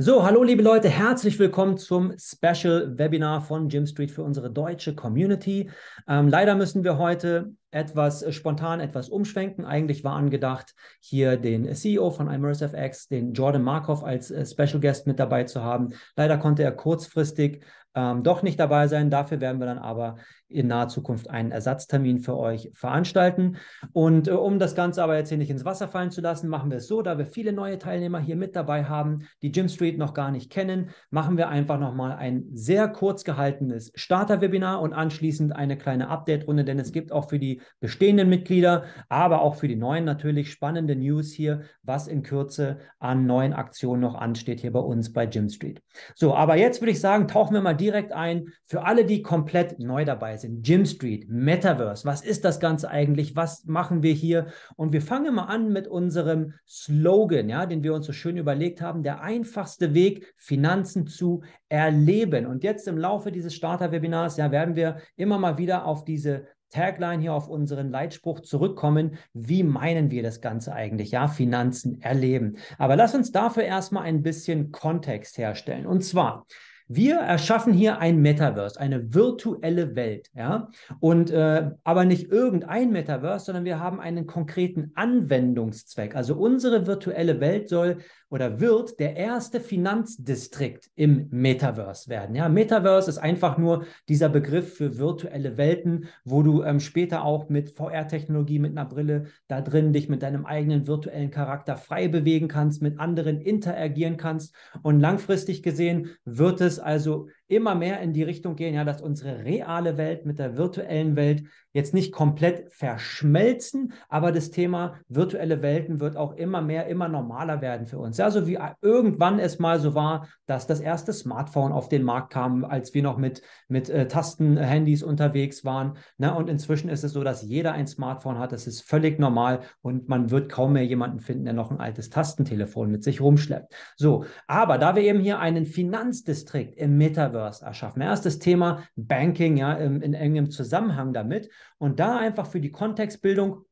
So, hallo liebe Leute, herzlich willkommen zum Special Webinar von Jim Street für unsere deutsche Community. Ähm, leider müssen wir heute etwas äh, spontan etwas umschwenken. Eigentlich war angedacht, hier den CEO von ImmersiveX, den Jordan Markov als äh, Special Guest mit dabei zu haben. Leider konnte er kurzfristig ähm, doch nicht dabei sein. Dafür werden wir dann aber in naher Zukunft einen Ersatztermin für euch veranstalten. Und äh, um das Ganze aber jetzt hier nicht ins Wasser fallen zu lassen, machen wir es so, da wir viele neue Teilnehmer hier mit dabei haben, die Gym Street noch gar nicht kennen, machen wir einfach nochmal ein sehr kurz gehaltenes Starter-Webinar und anschließend eine kleine Update-Runde, denn es gibt auch für die bestehenden Mitglieder, aber auch für die neuen natürlich spannende News hier, was in Kürze an neuen Aktionen noch ansteht hier bei uns bei Gym Street. So, aber jetzt würde ich sagen, tauchen wir mal direkt ein für alle, die komplett neu dabei sind. Gym Street, Metaverse, was ist das Ganze eigentlich? Was machen wir hier? Und wir fangen mal an mit unserem Slogan, ja, den wir uns so schön überlegt haben, der einfachste Weg, Finanzen zu erleben. Und jetzt im Laufe dieses Starter-Webinars ja, werden wir immer mal wieder auf diese Tagline hier auf unseren Leitspruch zurückkommen. Wie meinen wir das Ganze eigentlich? Ja, Finanzen erleben. Aber lass uns dafür erstmal ein bisschen Kontext herstellen. Und zwar, wir erschaffen hier ein Metaverse, eine virtuelle Welt, ja. Und äh, aber nicht irgendein Metaverse, sondern wir haben einen konkreten Anwendungszweck. Also unsere virtuelle Welt soll oder wird der erste Finanzdistrikt im Metaverse werden. Ja, Metaverse ist einfach nur dieser Begriff für virtuelle Welten, wo du ähm, später auch mit VR-Technologie, mit einer Brille da drin dich mit deinem eigenen virtuellen Charakter frei bewegen kannst, mit anderen interagieren kannst. Und langfristig gesehen wird es also immer mehr in die Richtung gehen, ja, dass unsere reale Welt mit der virtuellen Welt jetzt nicht komplett verschmelzen, aber das Thema virtuelle Welten wird auch immer mehr, immer normaler werden für uns. Ja, so wie irgendwann es mal so war, dass das erste Smartphone auf den Markt kam, als wir noch mit, mit äh, Tastenhandys unterwegs waren. Ne? Und inzwischen ist es so, dass jeder ein Smartphone hat. Das ist völlig normal und man wird kaum mehr jemanden finden, der noch ein altes Tastentelefon mit sich rumschleppt. So, aber da wir eben hier einen Finanzdistrikt im Metaverse was erschaffen. Erstes Thema Banking, ja, in, in engem Zusammenhang damit. Und da einfach für die Kontextbildung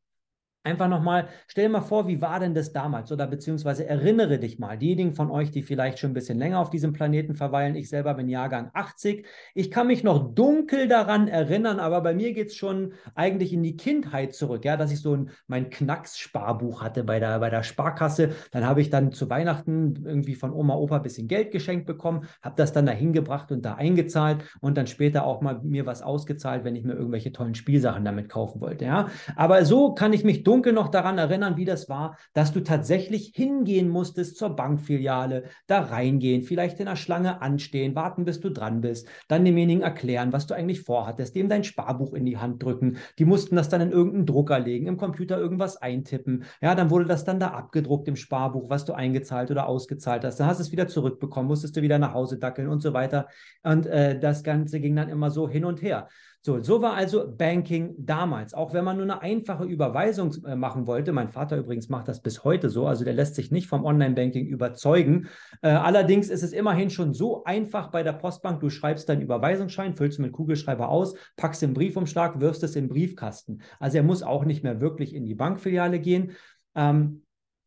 Einfach nochmal, stell dir mal vor, wie war denn das damals? Oder beziehungsweise erinnere dich mal, diejenigen von euch, die vielleicht schon ein bisschen länger auf diesem Planeten verweilen, ich selber bin Jahrgang 80, ich kann mich noch dunkel daran erinnern, aber bei mir geht es schon eigentlich in die Kindheit zurück, ja, dass ich so ein, mein Knacks-Sparbuch hatte bei der, bei der Sparkasse. Dann habe ich dann zu Weihnachten irgendwie von Oma, Opa ein bisschen Geld geschenkt bekommen, habe das dann da hingebracht und da eingezahlt und dann später auch mal mir was ausgezahlt, wenn ich mir irgendwelche tollen Spielsachen damit kaufen wollte, ja. Aber so kann ich mich dunkel dunkel noch daran erinnern, wie das war, dass du tatsächlich hingehen musstest zur Bankfiliale, da reingehen, vielleicht in der Schlange anstehen, warten, bis du dran bist, dann demjenigen erklären, was du eigentlich vorhattest, dem dein Sparbuch in die Hand drücken. Die mussten das dann in irgendeinen Drucker legen, im Computer irgendwas eintippen. Ja, dann wurde das dann da abgedruckt im Sparbuch, was du eingezahlt oder ausgezahlt hast. Dann hast du es wieder zurückbekommen, musstest du wieder nach Hause dackeln und so weiter. Und äh, das Ganze ging dann immer so hin und her. So, so war also Banking damals. Auch wenn man nur eine einfache Überweisung äh, machen wollte, mein Vater übrigens macht das bis heute so, also der lässt sich nicht vom Online-Banking überzeugen. Äh, allerdings ist es immerhin schon so einfach bei der Postbank, du schreibst deinen Überweisungsschein, füllst mit Kugelschreiber aus, packst den Briefumschlag, wirfst es in den Briefkasten. Also er muss auch nicht mehr wirklich in die Bankfiliale gehen. Ähm,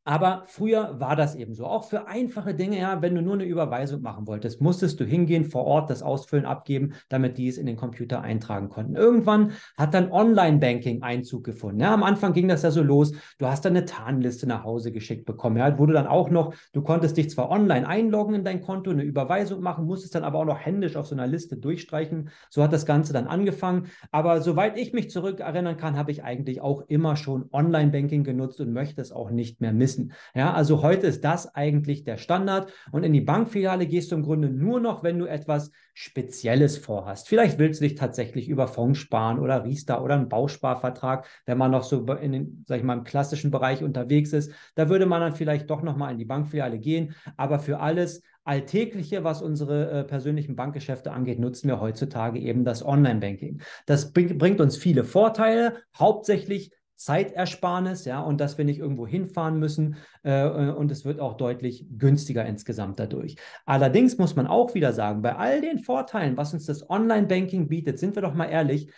aber früher war das eben so. Auch für einfache Dinge, ja, wenn du nur eine Überweisung machen wolltest, musstest du hingehen, vor Ort das ausfüllen, abgeben, damit die es in den Computer eintragen konnten. Irgendwann hat dann Online-Banking Einzug gefunden. Ja, am Anfang ging das ja so los. Du hast dann eine Tarnliste nach Hause geschickt bekommen. Ja, wurde dann auch noch, du konntest dich zwar online einloggen in dein Konto, eine Überweisung machen, musstest dann aber auch noch händisch auf so einer Liste durchstreichen. So hat das Ganze dann angefangen. Aber soweit ich mich zurückerinnern kann, habe ich eigentlich auch immer schon Online-Banking genutzt und möchte es auch nicht mehr missen wissen. Ja, also heute ist das eigentlich der Standard. Und in die Bankfiliale gehst du im Grunde nur noch, wenn du etwas Spezielles vorhast. Vielleicht willst du dich tatsächlich über Fonds sparen oder Riester oder einen Bausparvertrag, wenn man noch so in den, sag ich mal, im klassischen Bereich unterwegs ist. Da würde man dann vielleicht doch nochmal in die Bankfiliale gehen. Aber für alles Alltägliche, was unsere äh, persönlichen Bankgeschäfte angeht, nutzen wir heutzutage eben das Online-Banking. Das bring, bringt uns viele Vorteile, hauptsächlich Zeitersparnis, ja, und dass wir nicht irgendwo hinfahren müssen äh, äh, und es wird auch deutlich günstiger insgesamt dadurch. Allerdings muss man auch wieder sagen, bei all den Vorteilen, was uns das Online-Banking bietet, sind wir doch mal ehrlich,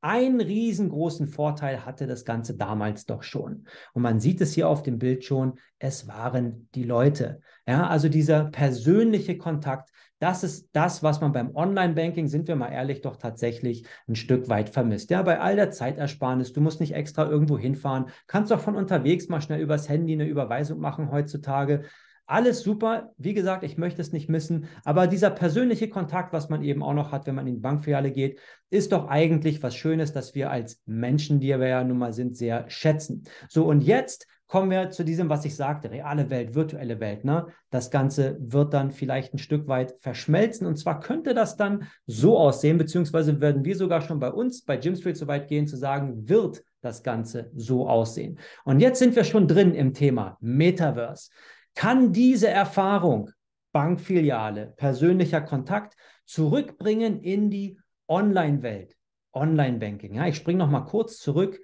einen riesengroßen Vorteil hatte das Ganze damals doch schon. Und man sieht es hier auf dem Bild schon, es waren die Leute. Ja, also dieser persönliche Kontakt, das ist das, was man beim Online-Banking, sind wir mal ehrlich, doch tatsächlich ein Stück weit vermisst. Ja, bei all der Zeitersparnis, du musst nicht extra irgendwo hinfahren, kannst auch von unterwegs mal schnell übers Handy eine Überweisung machen heutzutage. Alles super. Wie gesagt, ich möchte es nicht missen. Aber dieser persönliche Kontakt, was man eben auch noch hat, wenn man in die Bankfiliale geht, ist doch eigentlich was Schönes, dass wir als Menschen, die wir ja nun mal sind, sehr schätzen. So, und jetzt kommen wir zu diesem, was ich sagte, reale Welt, virtuelle Welt. Ne? Das Ganze wird dann vielleicht ein Stück weit verschmelzen. Und zwar könnte das dann so aussehen, beziehungsweise werden wir sogar schon bei uns, bei Jim Street so weit gehen, zu sagen, wird das Ganze so aussehen. Und jetzt sind wir schon drin im Thema Metaverse. Kann diese Erfahrung, Bankfiliale, persönlicher Kontakt, zurückbringen in die Online-Welt, Online-Banking? Ja, ich springe nochmal kurz zurück.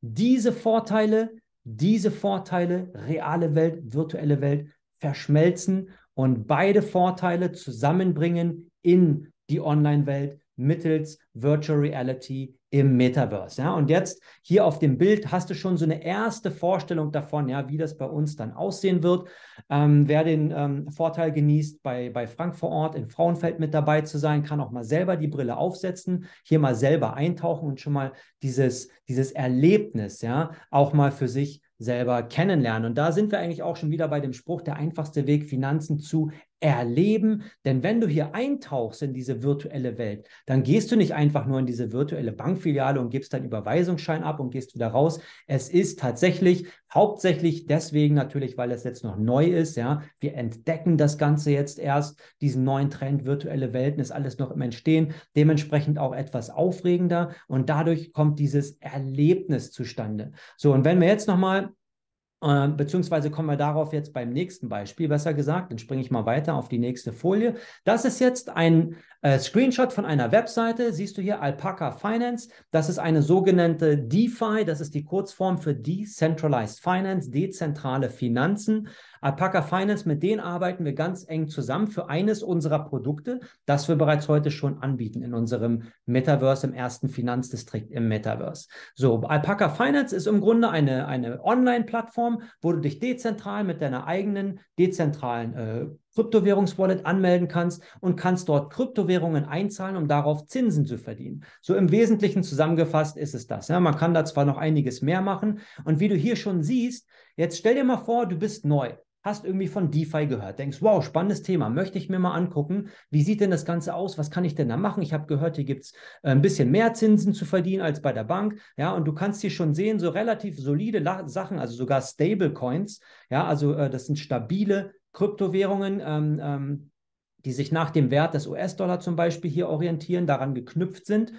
Diese Vorteile diese Vorteile, reale Welt, virtuelle Welt, verschmelzen und beide Vorteile zusammenbringen in die Online-Welt mittels Virtual Reality im Metaverse. Ja? Und jetzt hier auf dem Bild hast du schon so eine erste Vorstellung davon, ja, wie das bei uns dann aussehen wird. Ähm, wer den ähm, Vorteil genießt, bei, bei Frank vor Ort in Frauenfeld mit dabei zu sein, kann auch mal selber die Brille aufsetzen, hier mal selber eintauchen und schon mal dieses, dieses Erlebnis ja, auch mal für sich selber kennenlernen. Und da sind wir eigentlich auch schon wieder bei dem Spruch, der einfachste Weg, Finanzen zu erleben. Denn wenn du hier eintauchst in diese virtuelle Welt, dann gehst du nicht einfach nur in diese virtuelle Bankfiliale und gibst deinen Überweisungsschein ab und gehst wieder raus. Es ist tatsächlich hauptsächlich deswegen natürlich, weil es jetzt noch neu ist. Ja, wir entdecken das Ganze jetzt erst. Diesen neuen Trend virtuelle Welten ist alles noch im Entstehen. Dementsprechend auch etwas aufregender und dadurch kommt dieses Erlebnis zustande. So und wenn wir jetzt noch mal äh, beziehungsweise kommen wir darauf jetzt beim nächsten Beispiel, besser gesagt, dann springe ich mal weiter auf die nächste Folie. Das ist jetzt ein äh, Screenshot von einer Webseite, siehst du hier Alpaca Finance, das ist eine sogenannte DeFi, das ist die Kurzform für Decentralized Finance, dezentrale Finanzen. Alpaca Finance, mit denen arbeiten wir ganz eng zusammen für eines unserer Produkte, das wir bereits heute schon anbieten in unserem Metaverse, im ersten Finanzdistrikt im Metaverse. So, Alpaca Finance ist im Grunde eine, eine Online-Plattform, wo du dich dezentral mit deiner eigenen dezentralen äh, Kryptowährungswallet anmelden kannst und kannst dort Kryptowährungen einzahlen, um darauf Zinsen zu verdienen. So im Wesentlichen zusammengefasst ist es das. Ja, man kann da zwar noch einiges mehr machen. Und wie du hier schon siehst, jetzt stell dir mal vor, du bist neu hast irgendwie von DeFi gehört, denkst, wow, spannendes Thema, möchte ich mir mal angucken. Wie sieht denn das Ganze aus? Was kann ich denn da machen? Ich habe gehört, hier gibt es äh, ein bisschen mehr Zinsen zu verdienen als bei der Bank. Ja, und du kannst hier schon sehen, so relativ solide Sachen, also sogar Stablecoins. Ja, also äh, das sind stabile Kryptowährungen, ähm, ähm, die sich nach dem Wert des US-Dollar zum Beispiel hier orientieren, daran geknüpft sind,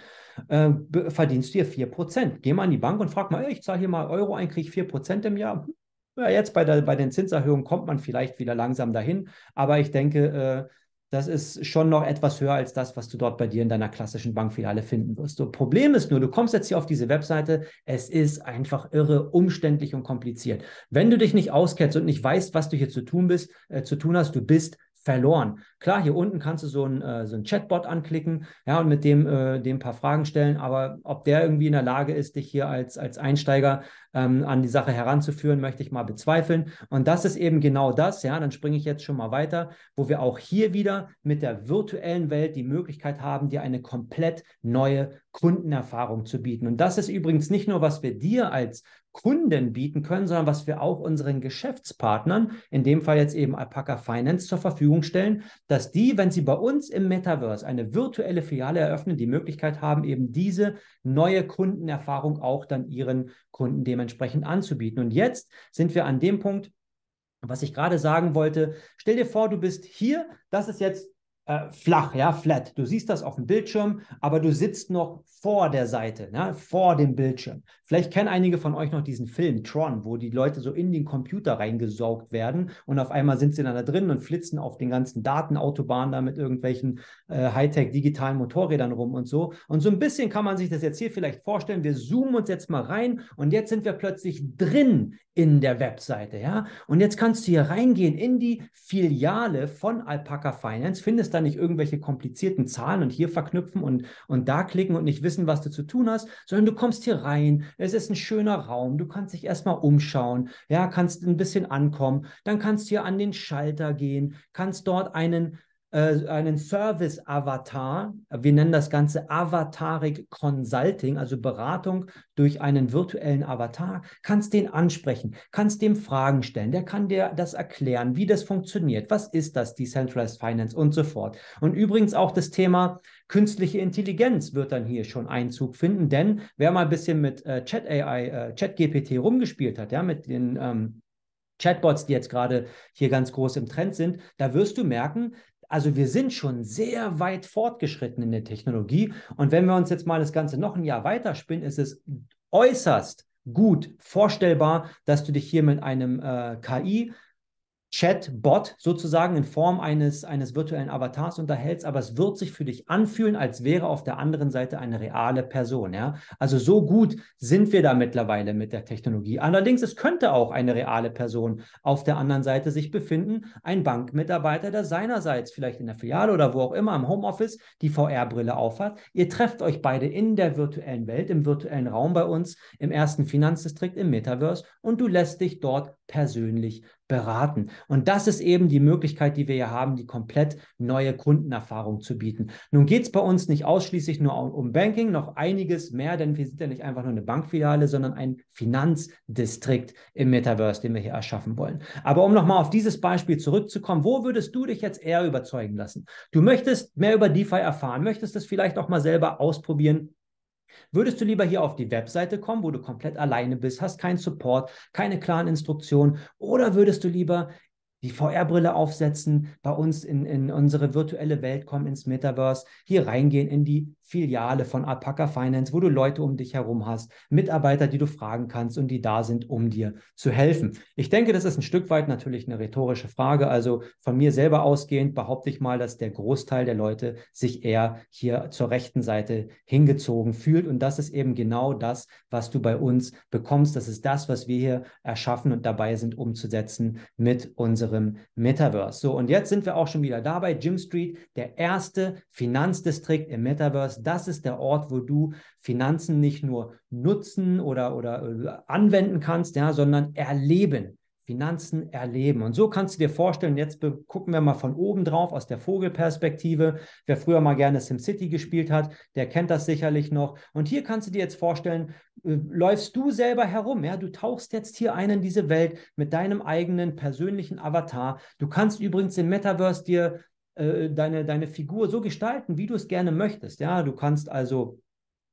äh, verdienst du hier 4%. Geh mal an die Bank und frag mal, ey, ich zahle hier mal Euro ein, kriege 4% im Jahr. Hm, ja, jetzt bei, der, bei den Zinserhöhungen kommt man vielleicht wieder langsam dahin, aber ich denke, äh, das ist schon noch etwas höher als das, was du dort bei dir in deiner klassischen Bankfiliale finden wirst. Das Problem ist nur, du kommst jetzt hier auf diese Webseite, es ist einfach irre, umständlich und kompliziert. Wenn du dich nicht auskennst und nicht weißt, was du hier zu tun bist, äh, zu tun hast, du bist verloren. Klar, hier unten kannst du so einen, äh, so einen Chatbot anklicken, ja, und mit dem, äh, dem ein paar Fragen stellen, aber ob der irgendwie in der Lage ist, dich hier als, als Einsteiger ähm, an die Sache heranzuführen, möchte ich mal bezweifeln. Und das ist eben genau das, ja, dann springe ich jetzt schon mal weiter, wo wir auch hier wieder mit der virtuellen Welt die Möglichkeit haben, dir eine komplett neue Kundenerfahrung zu bieten. Und das ist übrigens nicht nur, was wir dir als Kunden bieten können, sondern was wir auch unseren Geschäftspartnern, in dem Fall jetzt eben Alpaca Finance, zur Verfügung stellen, dass die, wenn sie bei uns im Metaverse eine virtuelle Filiale eröffnen, die Möglichkeit haben, eben diese neue Kundenerfahrung auch dann ihren Kunden dementsprechend dementsprechend anzubieten. Und jetzt sind wir an dem Punkt, was ich gerade sagen wollte. Stell dir vor, du bist hier, das ist jetzt äh, flach, ja, flat. Du siehst das auf dem Bildschirm, aber du sitzt noch vor der Seite, ne, vor dem Bildschirm. Vielleicht kennen einige von euch noch diesen Film Tron, wo die Leute so in den Computer reingesaugt werden und auf einmal sind sie dann da drin und flitzen auf den ganzen Datenautobahnen da mit irgendwelchen äh, Hightech-digitalen Motorrädern rum und so. Und so ein bisschen kann man sich das jetzt hier vielleicht vorstellen. Wir zoomen uns jetzt mal rein und jetzt sind wir plötzlich drin in der Webseite, ja. Und jetzt kannst du hier reingehen in die Filiale von Alpaca Finance, findest da nicht irgendwelche komplizierten Zahlen und hier verknüpfen und, und da klicken und nicht wissen, was du zu tun hast, sondern du kommst hier rein, es ist ein schöner Raum. Du kannst dich erstmal umschauen. Ja, kannst ein bisschen ankommen. Dann kannst du hier an den Schalter gehen, kannst dort einen äh, einen Service-Avatar. Wir nennen das Ganze Avataric Consulting, also Beratung durch einen virtuellen Avatar. Kannst den ansprechen, kannst dem Fragen stellen, der kann dir das erklären, wie das funktioniert, was ist das, Decentralized Finance und so fort. Und übrigens auch das Thema künstliche Intelligenz wird dann hier schon Einzug finden, denn wer mal ein bisschen mit äh, Chat AI, äh, Chat GPT rumgespielt hat, ja, mit den ähm, Chatbots, die jetzt gerade hier ganz groß im Trend sind, da wirst du merken, also wir sind schon sehr weit fortgeschritten in der Technologie. Und wenn wir uns jetzt mal das Ganze noch ein Jahr weiterspinnen, ist es äußerst gut vorstellbar, dass du dich hier mit einem äh, KI Chatbot sozusagen in Form eines, eines virtuellen Avatars unterhältst, aber es wird sich für dich anfühlen, als wäre auf der anderen Seite eine reale Person. Ja? Also so gut sind wir da mittlerweile mit der Technologie. Allerdings, es könnte auch eine reale Person auf der anderen Seite sich befinden, ein Bankmitarbeiter, der seinerseits vielleicht in der Filiale oder wo auch immer im Homeoffice die VR-Brille aufhat. Ihr trefft euch beide in der virtuellen Welt, im virtuellen Raum bei uns, im ersten Finanzdistrikt, im Metaverse und du lässt dich dort persönlich beraten. Und das ist eben die Möglichkeit, die wir hier haben, die komplett neue Kundenerfahrung zu bieten. Nun geht es bei uns nicht ausschließlich nur um Banking, noch einiges mehr, denn wir sind ja nicht einfach nur eine Bankfiliale, sondern ein Finanzdistrikt im Metaverse, den wir hier erschaffen wollen. Aber um nochmal auf dieses Beispiel zurückzukommen, wo würdest du dich jetzt eher überzeugen lassen? Du möchtest mehr über DeFi erfahren, möchtest es vielleicht auch mal selber ausprobieren Würdest du lieber hier auf die Webseite kommen, wo du komplett alleine bist, hast keinen Support, keine klaren Instruktionen, oder würdest du lieber die VR-Brille aufsetzen, bei uns in, in unsere virtuelle Welt kommen, ins Metaverse, hier reingehen in die Filiale von Alpaca Finance, wo du Leute um dich herum hast, Mitarbeiter, die du fragen kannst und die da sind, um dir zu helfen. Ich denke, das ist ein Stück weit natürlich eine rhetorische Frage. Also von mir selber ausgehend behaupte ich mal, dass der Großteil der Leute sich eher hier zur rechten Seite hingezogen fühlt. Und das ist eben genau das, was du bei uns bekommst. Das ist das, was wir hier erschaffen und dabei sind, umzusetzen mit unserem Metaverse. So, und jetzt sind wir auch schon wieder dabei. Jim Street, der erste Finanzdistrikt im Metaverse sagst, das ist der Ort, wo du Finanzen nicht nur nutzen oder, oder äh, anwenden kannst, ja, sondern erleben. Finanzen erleben. Und so kannst du dir vorstellen, jetzt gucken wir mal von oben drauf aus der Vogelperspektive. Wer früher mal gerne SimCity gespielt hat, der kennt das sicherlich noch. Und hier kannst du dir jetzt vorstellen, äh, läufst du selber herum. Ja? Du tauchst jetzt hier ein in diese Welt mit deinem eigenen persönlichen Avatar. Du kannst übrigens im Metaverse dir äh, deine, deine Figur so gestalten, wie du es gerne möchtest. Ja, du kannst also,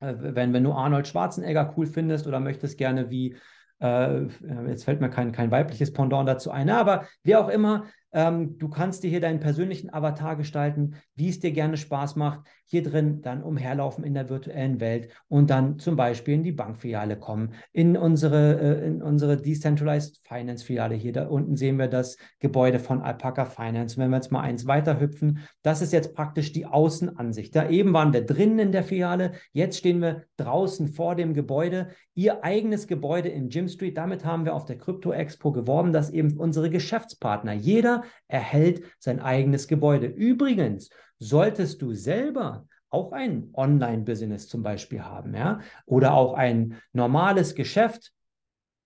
äh, wenn, wenn du Arnold Schwarzenegger cool findest oder möchtest gerne wie, äh, jetzt fällt mir kein, kein weibliches Pendant dazu ein, ne, aber wer auch immer ähm, du kannst dir hier deinen persönlichen Avatar gestalten, wie es dir gerne Spaß macht. Hier drin dann umherlaufen in der virtuellen Welt und dann zum Beispiel in die Bankfiliale kommen, in unsere, äh, in unsere Decentralized Finance Filiale. Hier da unten sehen wir das Gebäude von Alpaca Finance. Wenn wir jetzt mal eins weiterhüpfen, das ist jetzt praktisch die Außenansicht. Da eben waren wir drinnen in der Filiale, jetzt stehen wir draußen vor dem Gebäude. Ihr eigenes Gebäude in Jim Street, damit haben wir auf der Crypto Expo geworben, dass eben unsere Geschäftspartner, jeder erhält sein eigenes Gebäude. Übrigens, solltest du selber auch ein Online-Business zum Beispiel haben, ja, oder auch ein normales Geschäft,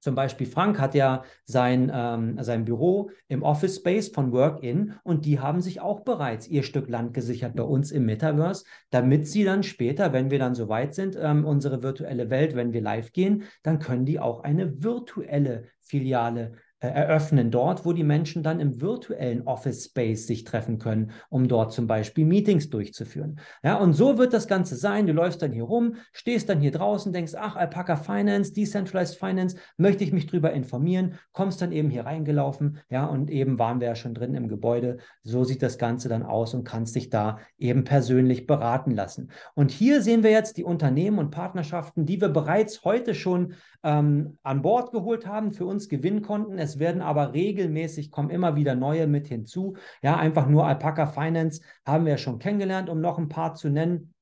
zum Beispiel Frank hat ja sein, ähm, sein Büro im Office Space von Workin und die haben sich auch bereits ihr Stück Land gesichert bei uns im Metaverse, damit sie dann später, wenn wir dann soweit sind, ähm, unsere virtuelle Welt, wenn wir live gehen, dann können die auch eine virtuelle Filiale äh, eröffnen, dort, wo die Menschen dann im virtuellen Office Space sich treffen können, um dort zum Beispiel Meetings durchzuführen. Ja, und so wird das Ganze sein. Du läufst dann hier rum, stehst dann hier draußen, denkst, ach, Alpaca Finance, Decentralized Finance, möchte ich mich drüber informieren, kommst dann eben hier reingelaufen, ja, und eben waren wir ja schon drin im Gebäude. So sieht das Ganze dann aus und kannst dich da eben persönlich beraten lassen. Und hier sehen wir jetzt die Unternehmen und Partnerschaften, die wir bereits heute schon ähm, an Bord geholt haben, für uns gewinnen konnten. Es es werden aber regelmäßig, kommen immer wieder neue mit hinzu. Ja, einfach nur Alpaca Finance haben wir ja schon kennengelernt, um noch ein paar zu nennen.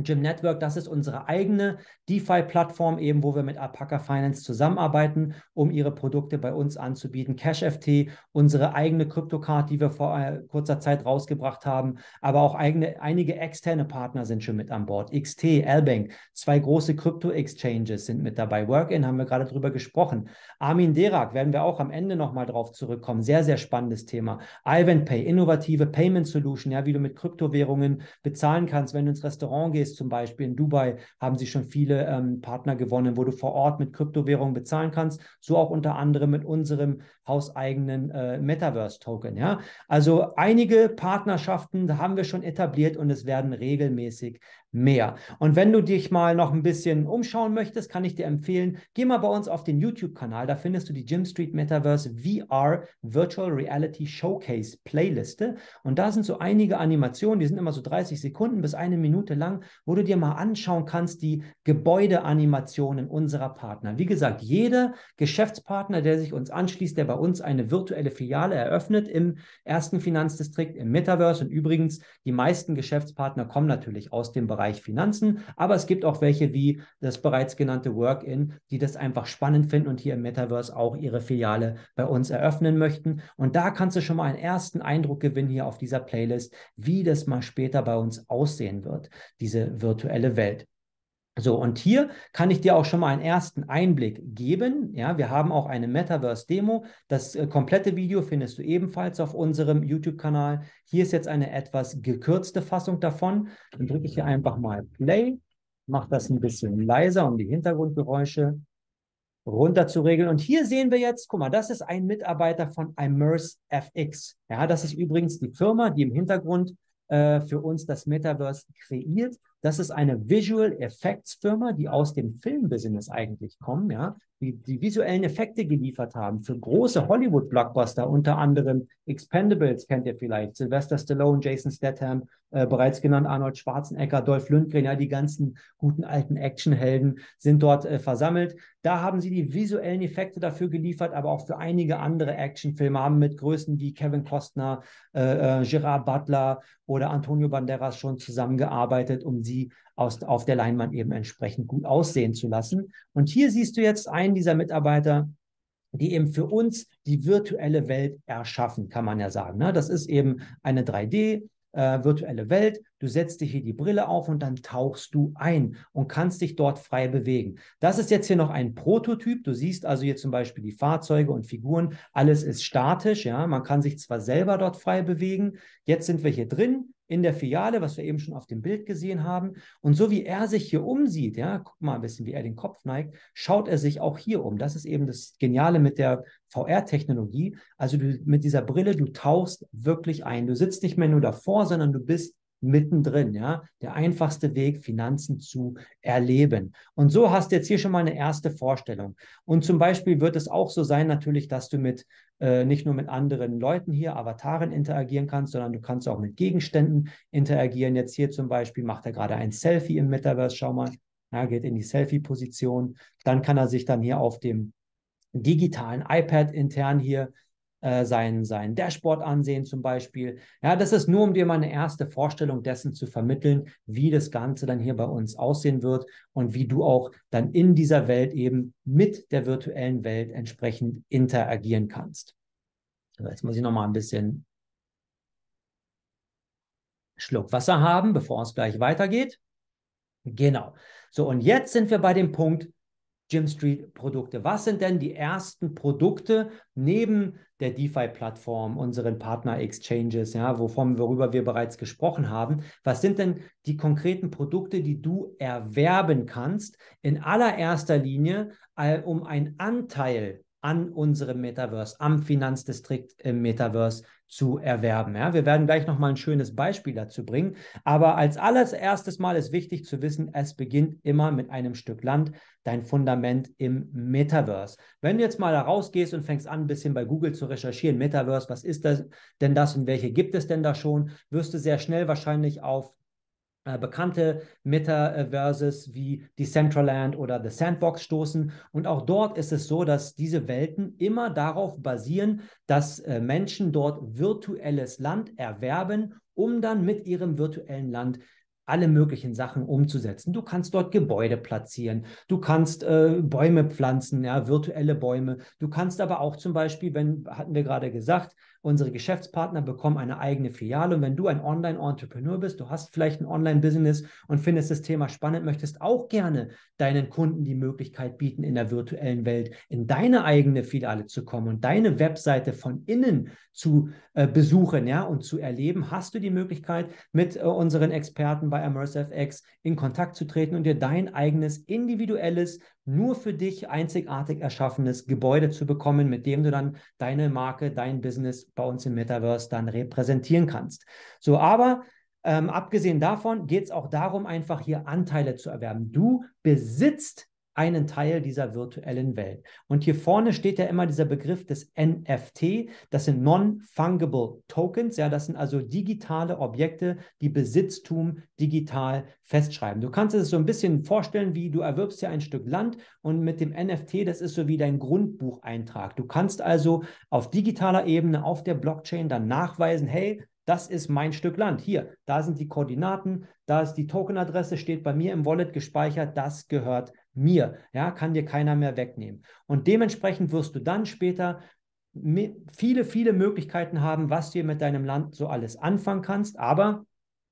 Gym Network, das ist unsere eigene DeFi-Plattform, eben wo wir mit Alpaca Finance zusammenarbeiten, um ihre Produkte bei uns anzubieten. CashFT, unsere eigene Kryptocard, die wir vor äh, kurzer Zeit rausgebracht haben, aber auch eigene, einige externe Partner sind schon mit an Bord. XT, Albank, zwei große Krypto-Exchanges sind mit dabei. Workin haben wir gerade drüber gesprochen. Armin Derak werden wir auch am Ende nochmal drauf zurückkommen. Sehr, sehr spannendes Thema. Ivanpay, innovative Payment Solution, ja, wie du mit Kryptowährungen bezahlen kannst, wenn du ins Restaurant gehst Cafés zum Beispiel in Dubai haben sie schon viele ähm, Partner gewonnen, wo du vor Ort mit Kryptowährungen bezahlen kannst. So auch unter anderem mit unserem hauseigenen äh, Metaverse-Token. Ja? Also einige Partnerschaften haben wir schon etabliert und es werden regelmäßig mehr. Und wenn du dich mal noch ein bisschen umschauen möchtest, kann ich dir empfehlen, geh mal bei uns auf den YouTube-Kanal, da findest du die Gym Street Metaverse VR Virtual Reality Showcase Playliste. Und da sind so einige Animationen, die sind immer so 30 Sekunden bis eine Minute lang, wo du dir mal anschauen kannst, die Gebäudeanimationen unserer Partner. Wie gesagt, jeder Geschäftspartner, der sich uns anschließt, der bei uns eine virtuelle Filiale eröffnet im ersten Finanzdistrikt, im Metaverse und übrigens, die meisten Geschäftspartner kommen natürlich aus dem Bereich Bereich Finanzen, aber es gibt auch welche wie das bereits genannte Work-In, die das einfach spannend finden und hier im Metaverse auch ihre Filiale bei uns eröffnen möchten. Und da kannst du schon mal einen ersten Eindruck gewinnen hier auf dieser Playlist, wie das mal später bei uns aussehen wird, diese virtuelle Welt. So, und hier kann ich dir auch schon mal einen ersten Einblick geben. Ja, wir haben auch eine Metaverse-Demo. Das äh, komplette Video findest du ebenfalls auf unserem YouTube-Kanal. Hier ist jetzt eine etwas gekürzte Fassung davon. Dann drücke ich hier einfach mal Play, mache das ein bisschen leiser, um die Hintergrundgeräusche runter zu regeln. Und hier sehen wir jetzt, guck mal, das ist ein Mitarbeiter von Immerse FX. Ja, das ist übrigens die Firma, die im Hintergrund äh, für uns das Metaverse kreiert. Das ist eine Visual Effects Firma, die aus dem Filmbusiness eigentlich kommen, ja, die, die visuellen Effekte geliefert haben für große Hollywood Blockbuster, unter anderem Expendables kennt ihr vielleicht, Sylvester Stallone, Jason Statham, äh, bereits genannt Arnold Schwarzenegger, Dolph Lundgren, ja, die ganzen guten alten Actionhelden sind dort äh, versammelt. Da haben sie die visuellen Effekte dafür geliefert, aber auch für einige andere Actionfilme haben mit Größen wie Kevin Costner, äh, äh Gerard Butler oder Antonio Banderas schon zusammengearbeitet, um sie sie aus, auf der Leinwand eben entsprechend gut aussehen zu lassen. Und hier siehst du jetzt einen dieser Mitarbeiter, die eben für uns die virtuelle Welt erschaffen, kann man ja sagen. Ne? Das ist eben eine 3D. Äh, virtuelle Welt. Du setzt dich hier die Brille auf und dann tauchst du ein und kannst dich dort frei bewegen. Das ist jetzt hier noch ein Prototyp. Du siehst also hier zum Beispiel die Fahrzeuge und Figuren. Alles ist statisch. Ja, man kann sich zwar selber dort frei bewegen. Jetzt sind wir hier drin in der Filiale, was wir eben schon auf dem Bild gesehen haben. Und so wie er sich hier umsieht, ja, guck mal ein bisschen, wie er den Kopf neigt, schaut er sich auch hier um. Das ist eben das Geniale mit der VR-Technologie. Also du, mit dieser Brille, du tauchst wirklich ein. Du sitzt nicht mehr nur davor, sondern du bist mittendrin, ja, der einfachste Weg, Finanzen zu erleben. Und so hast du jetzt hier schon mal eine erste Vorstellung. Und zum Beispiel wird es auch so sein, natürlich, dass du mit äh, nicht nur mit anderen Leuten hier, Avataren interagieren kannst, sondern du kannst auch mit Gegenständen interagieren. Jetzt hier zum Beispiel macht er gerade ein Selfie im Metaverse, schau mal, ja, geht in die Selfie-Position. Dann kann er sich dann hier auf dem digitalen iPad intern hier äh, sein, sein Dashboard ansehen zum Beispiel. Ja, das ist nur, um dir mal eine erste Vorstellung dessen zu vermitteln, wie das Ganze dann hier bei uns aussehen wird und wie du auch dann in dieser Welt eben mit der virtuellen Welt entsprechend interagieren kannst. So, jetzt muss ich nochmal ein bisschen Schluck Wasser haben, bevor es gleich weitergeht. Genau. So, und jetzt sind wir bei dem Punkt Jim Street Produkte. Was sind denn die ersten Produkte neben der DeFi-Plattform, unseren Partner-Exchanges, ja, wovon, worüber wir bereits gesprochen haben? Was sind denn die konkreten Produkte, die du erwerben kannst, in allererster Linie, äh, um einen Anteil an unserem Metaverse, am Finanzdistrikt im Metaverse zu erwerben. Ja, wir werden gleich nochmal ein schönes Beispiel dazu bringen. Aber als allererstes Mal ist wichtig zu wissen, es beginnt immer mit einem Stück Land, dein Fundament im Metaverse. Wenn du jetzt mal da rausgehst und fängst an, ein bisschen bei Google zu recherchieren, Metaverse, was ist das denn das und welche gibt es denn da schon, wirst du sehr schnell wahrscheinlich auf äh, bekannte Metaverses wie Decentraland oder The Sandbox stoßen. Und auch dort ist es so, dass diese Welten immer darauf basieren, dass äh, Menschen dort virtuelles Land erwerben, um dann mit ihrem virtuellen Land alle möglichen Sachen umzusetzen. Du kannst dort Gebäude platzieren, du kannst äh, Bäume pflanzen, ja, virtuelle Bäume. Du kannst aber auch zum Beispiel, wenn, hatten wir gerade gesagt, Unsere Geschäftspartner bekommen eine eigene Filiale. Und wenn du ein Online-Entrepreneur bist, du hast vielleicht ein Online-Business und findest das Thema spannend, möchtest auch gerne deinen Kunden die Möglichkeit bieten, in der virtuellen Welt in deine eigene Filiale zu kommen und deine Webseite von innen zu äh, besuchen ja, und zu erleben, hast du die Möglichkeit, mit äh, unseren Experten bei ImmersiveX in Kontakt zu treten und dir dein eigenes individuelles nur für dich einzigartig erschaffenes Gebäude zu bekommen, mit dem du dann deine Marke, dein Business bei uns im Metaverse dann repräsentieren kannst. So, aber ähm, abgesehen davon geht es auch darum, einfach hier Anteile zu erwerben. Du besitzt einen Teil dieser virtuellen Welt. Und hier vorne steht ja immer dieser Begriff des NFT. Das sind Non-Fungible Tokens. Ja, das sind also digitale Objekte, die Besitztum digital festschreiben. Du kannst es so ein bisschen vorstellen, wie du erwirbst ja ein Stück Land und mit dem NFT, das ist so wie dein Grundbucheintrag. Du kannst also auf digitaler Ebene, auf der Blockchain dann nachweisen, hey, das ist mein Stück Land. Hier, da sind die Koordinaten, da ist die Tokenadresse, steht bei mir im Wallet gespeichert, das gehört mir, ja, kann dir keiner mehr wegnehmen. Und dementsprechend wirst du dann später viele, viele Möglichkeiten haben, was du mit deinem Land so alles anfangen kannst. Aber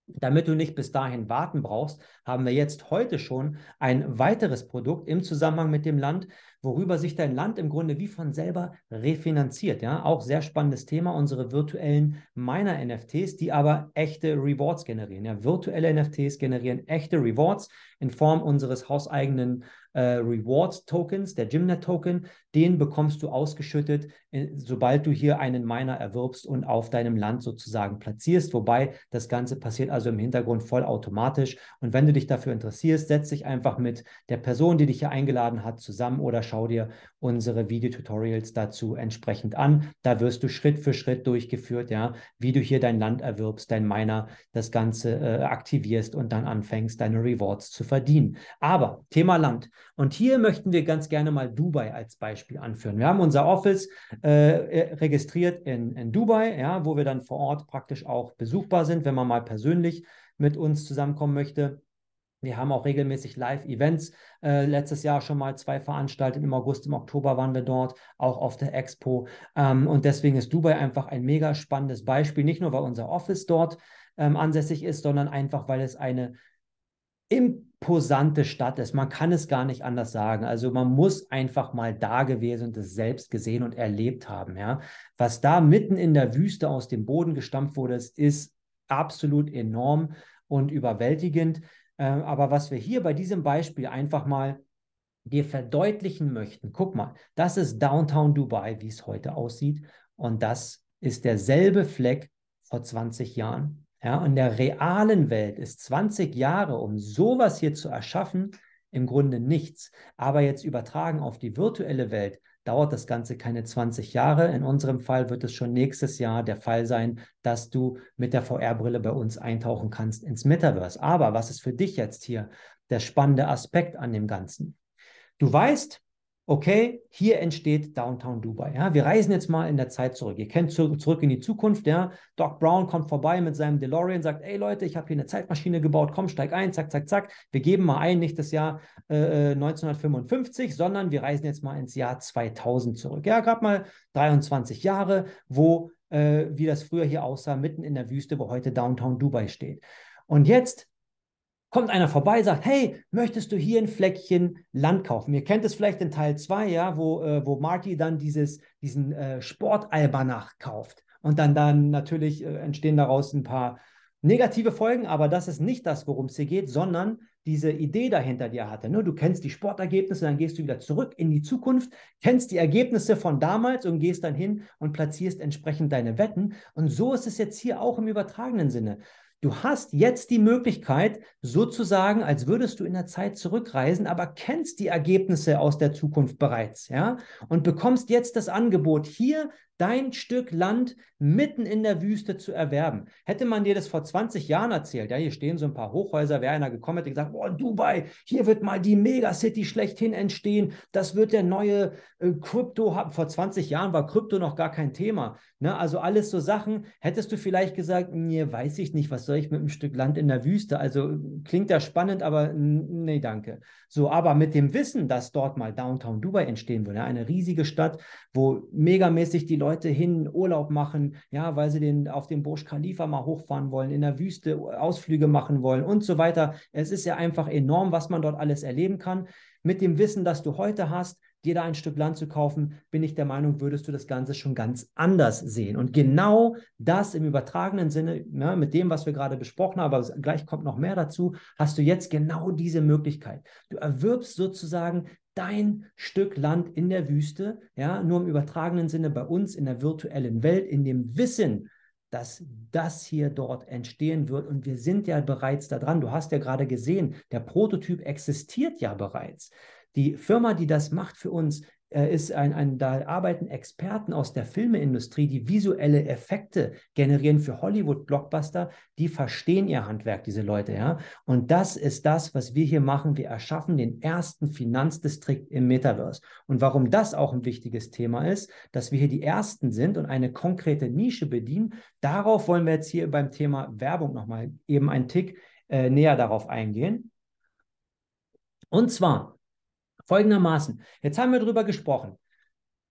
damit du nicht bis dahin warten brauchst, haben wir jetzt heute schon ein weiteres Produkt im Zusammenhang mit dem Land, worüber sich dein Land im Grunde wie von selber refinanziert. Ja, auch sehr spannendes Thema, unsere virtuellen Miner-NFTs, die aber echte Rewards generieren. Ja, virtuelle NFTs generieren echte Rewards in Form unseres hauseigenen äh, Rewards-Tokens, der Gymnet-Token. Den bekommst du ausgeschüttet, äh, sobald du hier einen Miner erwirbst und auf deinem Land sozusagen platzierst. Wobei das Ganze passiert also im Hintergrund vollautomatisch. Und wenn du dich dafür interessierst, setz dich einfach mit der Person, die dich hier eingeladen hat, zusammen oder schau dir unsere Videotutorials dazu entsprechend an. Da wirst du Schritt für Schritt durchgeführt, ja, wie du hier dein Land erwirbst, dein Miner, das Ganze äh, aktivierst und dann anfängst, deine Rewards zu verdienen. Aber Thema Land. Und hier möchten wir ganz gerne mal Dubai als Beispiel anführen. Wir haben unser Office äh, äh registriert in, in Dubai, ja, wo wir dann vor Ort praktisch auch besuchbar sind, wenn man mal persönlich mit uns zusammenkommen möchte. Wir haben auch regelmäßig Live-Events. Äh, letztes Jahr schon mal zwei veranstaltet. Im August, im Oktober waren wir dort, auch auf der Expo. Ähm, und deswegen ist Dubai einfach ein mega spannendes Beispiel. Nicht nur, weil unser Office dort ähm, ansässig ist, sondern einfach, weil es eine imposante Stadt ist. Man kann es gar nicht anders sagen. Also man muss einfach mal da gewesen und es selbst gesehen und erlebt haben. Ja? Was da mitten in der Wüste aus dem Boden gestampft wurde, ist absolut enorm und überwältigend. Ähm, aber was wir hier bei diesem Beispiel einfach mal dir verdeutlichen möchten, guck mal, das ist Downtown Dubai, wie es heute aussieht. Und das ist derselbe Fleck vor 20 Jahren. Ja, in der realen Welt ist 20 Jahre, um sowas hier zu erschaffen, im Grunde nichts. Aber jetzt übertragen auf die virtuelle Welt, dauert das Ganze keine 20 Jahre. In unserem Fall wird es schon nächstes Jahr der Fall sein, dass du mit der VR-Brille bei uns eintauchen kannst ins Metaverse. Aber was ist für dich jetzt hier der spannende Aspekt an dem Ganzen? Du weißt, okay, hier entsteht Downtown Dubai. Ja? Wir reisen jetzt mal in der Zeit zurück. Ihr kennt zurück in die Zukunft. Ja? Doc Brown kommt vorbei mit seinem DeLorean, sagt, ey Leute, ich habe hier eine Zeitmaschine gebaut, komm, steig ein, zack, zack, zack. Wir geben mal ein, nicht das Jahr äh, 1955, äh, sondern wir reisen jetzt mal ins Jahr 2000 zurück. Ja, gerade mal 23 Jahre, wo, äh, wie das früher hier aussah, mitten in der Wüste, wo heute Downtown Dubai steht. Und jetzt kommt einer vorbei, sagt, hey, möchtest du hier ein Fleckchen Land kaufen? Ihr kennt es vielleicht in Teil 2, ja, wo, äh, wo Marty dann dieses, diesen äh, Sportalbanach kauft. Und dann, dann natürlich äh, entstehen daraus ein paar negative Folgen, aber das ist nicht das, worum es hier geht, sondern diese Idee dahinter, die er hatte. Ne? Du kennst die Sportergebnisse, dann gehst du wieder zurück in die Zukunft, kennst die Ergebnisse von damals und gehst dann hin und platzierst entsprechend deine Wetten. Und so ist es jetzt hier auch im übertragenen Sinne. Du hast jetzt die Möglichkeit, sozusagen, als würdest du in der Zeit zurückreisen, aber kennst die Ergebnisse aus der Zukunft bereits, ja, und bekommst jetzt das Angebot, hier dein Stück Land mitten in der Wüste zu erwerben. Hätte man dir das vor 20 Jahren erzählt, ja, hier stehen so ein paar Hochhäuser, wäre einer gekommen, hätte gesagt, oh, Dubai, hier wird mal die Megacity schlechthin entstehen, das wird der neue äh, haben. vor 20 Jahren war Krypto noch gar kein Thema. Ne? Also alles so Sachen, hättest du vielleicht gesagt, nee, weiß ich nicht, was soll ich mit einem Stück Land in der Wüste? Also klingt ja spannend, aber nee, danke. So, aber mit dem Wissen, dass dort mal Downtown Dubai entstehen würde, eine riesige Stadt, wo megamäßig die Leute Leute hin Urlaub machen, ja, weil sie den, auf dem Burj Khalifa mal hochfahren wollen, in der Wüste Ausflüge machen wollen und so weiter. Es ist ja einfach enorm, was man dort alles erleben kann. Mit dem Wissen, das du heute hast, dir da ein Stück Land zu kaufen, bin ich der Meinung, würdest du das Ganze schon ganz anders sehen. Und genau das im übertragenen Sinne, ne, mit dem, was wir gerade besprochen haben, aber gleich kommt noch mehr dazu, hast du jetzt genau diese Möglichkeit. Du erwirbst sozusagen dein Stück Land in der Wüste, ja, nur im übertragenen Sinne bei uns in der virtuellen Welt, in dem Wissen, dass das hier dort entstehen wird. Und wir sind ja bereits da dran. Du hast ja gerade gesehen, der Prototyp existiert ja bereits. Die Firma, die das macht für uns, ist ein, ein, da arbeiten Experten aus der Filmeindustrie, die visuelle Effekte generieren für Hollywood-Blockbuster, die verstehen ihr Handwerk, diese Leute, ja. Und das ist das, was wir hier machen. Wir erschaffen den ersten Finanzdistrikt im Metaverse. Und warum das auch ein wichtiges Thema ist, dass wir hier die Ersten sind und eine konkrete Nische bedienen, darauf wollen wir jetzt hier beim Thema Werbung nochmal eben einen Tick äh, näher darauf eingehen. Und zwar, Folgendermaßen, jetzt haben wir darüber gesprochen,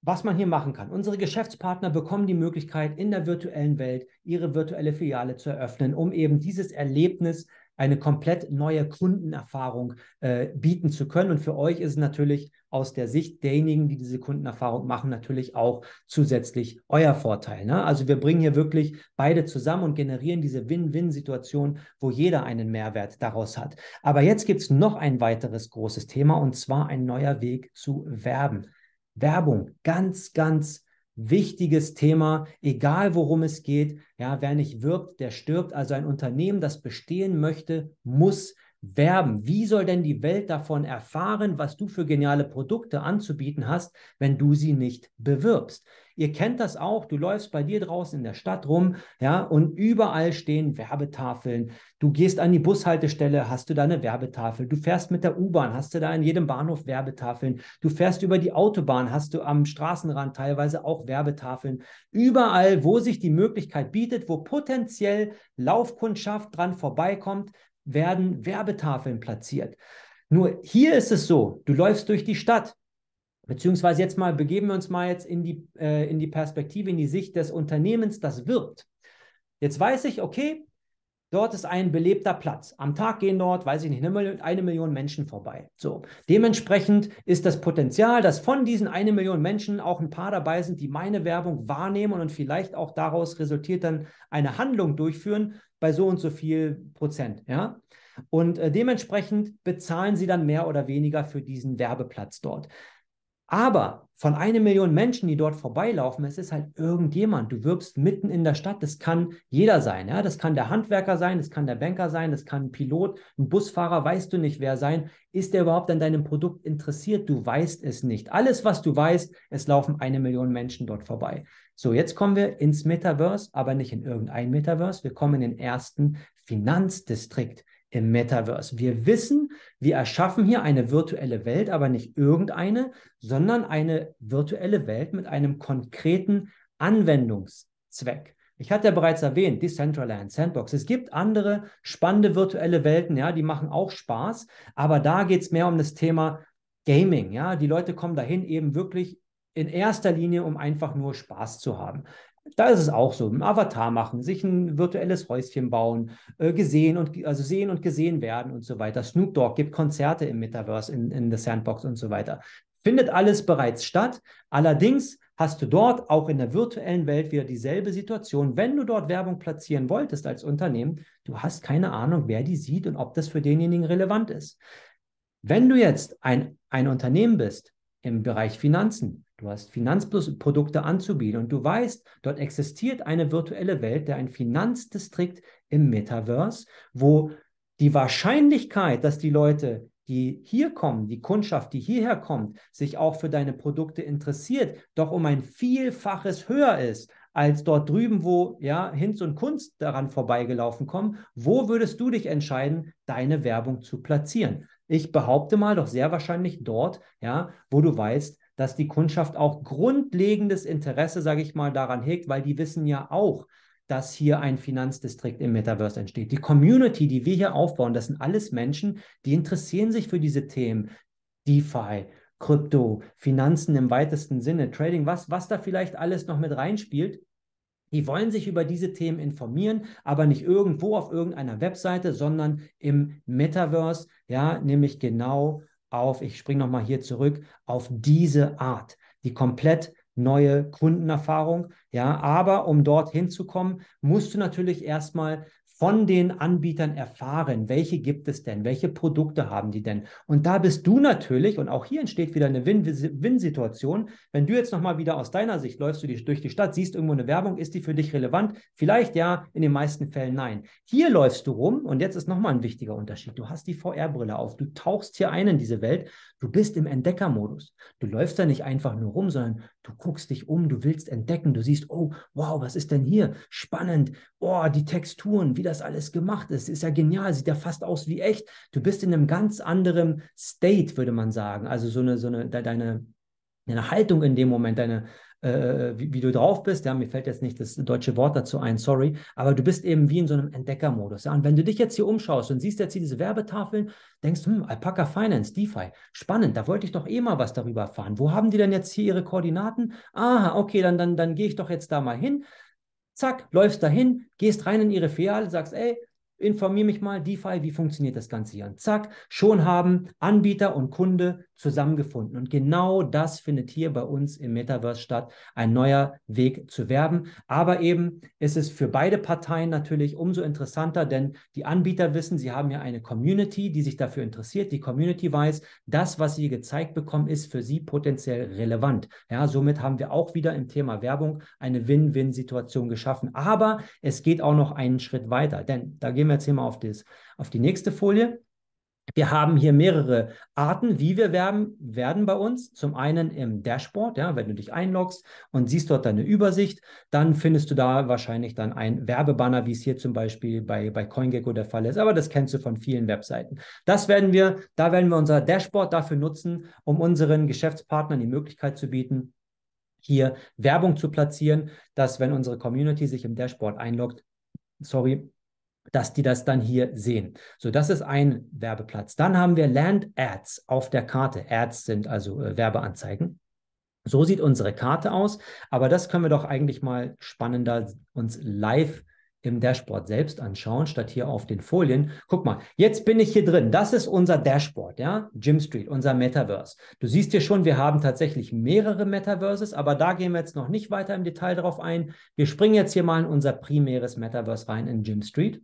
was man hier machen kann. Unsere Geschäftspartner bekommen die Möglichkeit, in der virtuellen Welt ihre virtuelle Filiale zu eröffnen, um eben dieses Erlebnis eine komplett neue Kundenerfahrung äh, bieten zu können. Und für euch ist es natürlich aus der Sicht derjenigen, die diese Kundenerfahrung machen, natürlich auch zusätzlich euer Vorteil. Ne? Also wir bringen hier wirklich beide zusammen und generieren diese Win-Win-Situation, wo jeder einen Mehrwert daraus hat. Aber jetzt gibt es noch ein weiteres großes Thema und zwar ein neuer Weg zu werben. Werbung, ganz, ganz wichtig wichtiges Thema, egal worum es geht. Ja, wer nicht wirbt, der stirbt. Also ein Unternehmen, das bestehen möchte, muss werben. Wie soll denn die Welt davon erfahren, was du für geniale Produkte anzubieten hast, wenn du sie nicht bewirbst? Ihr kennt das auch. Du läufst bei dir draußen in der Stadt rum, ja, und überall stehen Werbetafeln. Du gehst an die Bushaltestelle, hast du da eine Werbetafel. Du fährst mit der U-Bahn, hast du da in jedem Bahnhof Werbetafeln. Du fährst über die Autobahn, hast du am Straßenrand teilweise auch Werbetafeln. Überall, wo sich die Möglichkeit bietet, wo potenziell Laufkundschaft dran vorbeikommt, werden Werbetafeln platziert. Nur hier ist es so, du läufst durch die Stadt, Beziehungsweise jetzt mal begeben wir uns mal jetzt in die, äh, in die Perspektive, in die Sicht des Unternehmens, das wirbt. Jetzt weiß ich, okay, dort ist ein belebter Platz. Am Tag gehen dort, weiß ich nicht, eine Million Menschen vorbei. So, dementsprechend ist das Potenzial, dass von diesen eine Million Menschen auch ein paar dabei sind, die meine Werbung wahrnehmen und vielleicht auch daraus resultiert dann eine Handlung durchführen bei so und so viel Prozent. Ja. Und äh, dementsprechend bezahlen sie dann mehr oder weniger für diesen Werbeplatz dort. Aber von einer Million Menschen, die dort vorbeilaufen, es ist halt irgendjemand. Du wirbst mitten in der Stadt. Das kann jeder sein. Ja? Das kann der Handwerker sein, das kann der Banker sein, das kann ein Pilot, ein Busfahrer, weißt du nicht, wer sein. Ist der überhaupt an deinem Produkt interessiert? Du weißt es nicht. Alles, was du weißt, es laufen eine Million Menschen dort vorbei. So, jetzt kommen wir ins Metaverse, aber nicht in irgendein Metaverse. Wir kommen in den ersten Finanzdistrikt im Metaverse. Wir wissen, wir erschaffen hier eine virtuelle Welt, aber nicht irgendeine, sondern eine virtuelle Welt mit einem konkreten Anwendungszweck. Ich hatte ja bereits erwähnt, Decentraland, Sandbox. Es gibt andere spannende virtuelle Welten, ja, die machen auch Spaß, aber da geht es mehr um das Thema Gaming, ja. Die Leute kommen dahin eben wirklich in erster Linie, um einfach nur Spaß zu haben. Da ist es auch so, einen Avatar machen, sich ein virtuelles Häuschen bauen, äh, gesehen und also sehen und gesehen werden und so weiter. Snoop Dogg gibt Konzerte im Metaverse, in, in der Sandbox und so weiter. Findet alles bereits statt. Allerdings hast du dort auch in der virtuellen Welt wieder dieselbe Situation. Wenn du dort Werbung platzieren wolltest als Unternehmen, du hast keine Ahnung, wer die sieht und ob das für denjenigen relevant ist. Wenn du jetzt ein, ein Unternehmen bist im Bereich Finanzen, Du hast Finanzprodukte anzubieten und du weißt, dort existiert eine virtuelle Welt, der ein Finanzdistrikt im Metaverse, wo die Wahrscheinlichkeit, dass die Leute, die hier kommen, die Kundschaft, die hierher kommt, sich auch für deine Produkte interessiert, doch um ein Vielfaches höher ist als dort drüben, wo ja Hinz und Kunst daran vorbeigelaufen kommen. Wo würdest du dich entscheiden, deine Werbung zu platzieren? Ich behaupte mal, doch sehr wahrscheinlich dort, ja, wo du weißt, dass die Kundschaft auch grundlegendes Interesse, sage ich mal, daran hegt, weil die wissen ja auch, dass hier ein Finanzdistrikt im Metaverse entsteht. Die Community, die wir hier aufbauen, das sind alles Menschen, die interessieren sich für diese Themen. DeFi, Krypto, Finanzen im weitesten Sinne, Trading, was, was da vielleicht alles noch mit reinspielt. Die wollen sich über diese Themen informieren, aber nicht irgendwo auf irgendeiner Webseite, sondern im Metaverse, ja, nämlich genau auf, ich springe nochmal hier zurück, auf diese Art, die komplett neue Kundenerfahrung. Ja, aber um dort hinzukommen, musst du natürlich erstmal von den Anbietern erfahren, welche gibt es denn, welche Produkte haben die denn. Und da bist du natürlich, und auch hier entsteht wieder eine Win-Win-Situation, wenn du jetzt nochmal wieder aus deiner Sicht läufst du durch die Stadt, siehst irgendwo eine Werbung, ist die für dich relevant? Vielleicht ja, in den meisten Fällen nein. Hier läufst du rum und jetzt ist nochmal ein wichtiger Unterschied. Du hast die VR-Brille auf, du tauchst hier ein in diese Welt, du bist im Entdeckermodus. Du läufst da nicht einfach nur rum, sondern Du guckst dich um, du willst entdecken, du siehst, oh, wow, was ist denn hier? Spannend. Oh, die Texturen, wie das alles gemacht ist, ist ja genial, sieht ja fast aus wie echt. Du bist in einem ganz anderen State, würde man sagen. Also so eine, so eine, deine, deine Haltung in dem Moment, deine, äh, wie, wie, du drauf bist. Ja, mir fällt jetzt nicht das deutsche Wort dazu ein, sorry, aber du bist eben wie in so einem Entdeckermodus. Ja, und wenn du dich jetzt hier umschaust und siehst jetzt hier diese Werbetafeln, denkst du, hm, Alpaca Finance, DeFi, spannend, da wollte ich doch eh mal was darüber erfahren. Wo haben die denn jetzt hier ihre Koordinaten? Aha, okay, dann, dann, dann gehe ich doch jetzt da mal hin. Zack, läufst dahin, gehst rein in ihre Filiale, sagst, ey, informiere mich mal, DeFi, wie funktioniert das Ganze hier? Und zack, schon haben Anbieter und Kunde zusammengefunden. Und genau das findet hier bei uns im Metaverse statt, ein neuer Weg zu werben. Aber eben ist es für beide Parteien natürlich umso interessanter, denn die Anbieter wissen, sie haben ja eine Community, die sich dafür interessiert. Die Community weiß, das, was sie gezeigt bekommen, ist für sie potenziell relevant. Ja, somit haben wir auch wieder im Thema Werbung eine Win-Win-Situation geschaffen. Aber es geht auch noch einen Schritt weiter, denn da gehen wir jetzt hier mal auf, das, auf die nächste Folie. Wir haben hier mehrere Arten, wie wir werben werden bei uns. Zum einen im Dashboard, ja, wenn du dich einloggst und siehst dort deine Übersicht, dann findest du da wahrscheinlich dann ein Werbebanner, wie es hier zum Beispiel bei, bei CoinGecko der Fall ist. Aber das kennst du von vielen Webseiten. Das werden wir, da werden wir unser Dashboard dafür nutzen, um unseren Geschäftspartnern die Möglichkeit zu bieten, hier Werbung zu platzieren, dass wenn unsere Community sich im Dashboard einloggt, sorry, dass die das dann hier sehen. So, das ist ein Werbeplatz. Dann haben wir Land Ads auf der Karte. Ads sind also äh, Werbeanzeigen. So sieht unsere Karte aus, aber das können wir doch eigentlich mal spannender uns live im Dashboard selbst anschauen, statt hier auf den Folien. Guck mal, jetzt bin ich hier drin. Das ist unser Dashboard, ja? Jim Street, unser Metaverse. Du siehst hier schon, wir haben tatsächlich mehrere Metaverses, aber da gehen wir jetzt noch nicht weiter im Detail drauf ein. Wir springen jetzt hier mal in unser primäres Metaverse rein in Jim Street.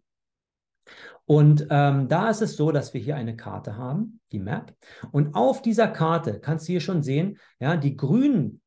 Und ähm, da ist es so, dass wir hier eine Karte haben, die Map. Und auf dieser Karte kannst du hier schon sehen, ja, die grünen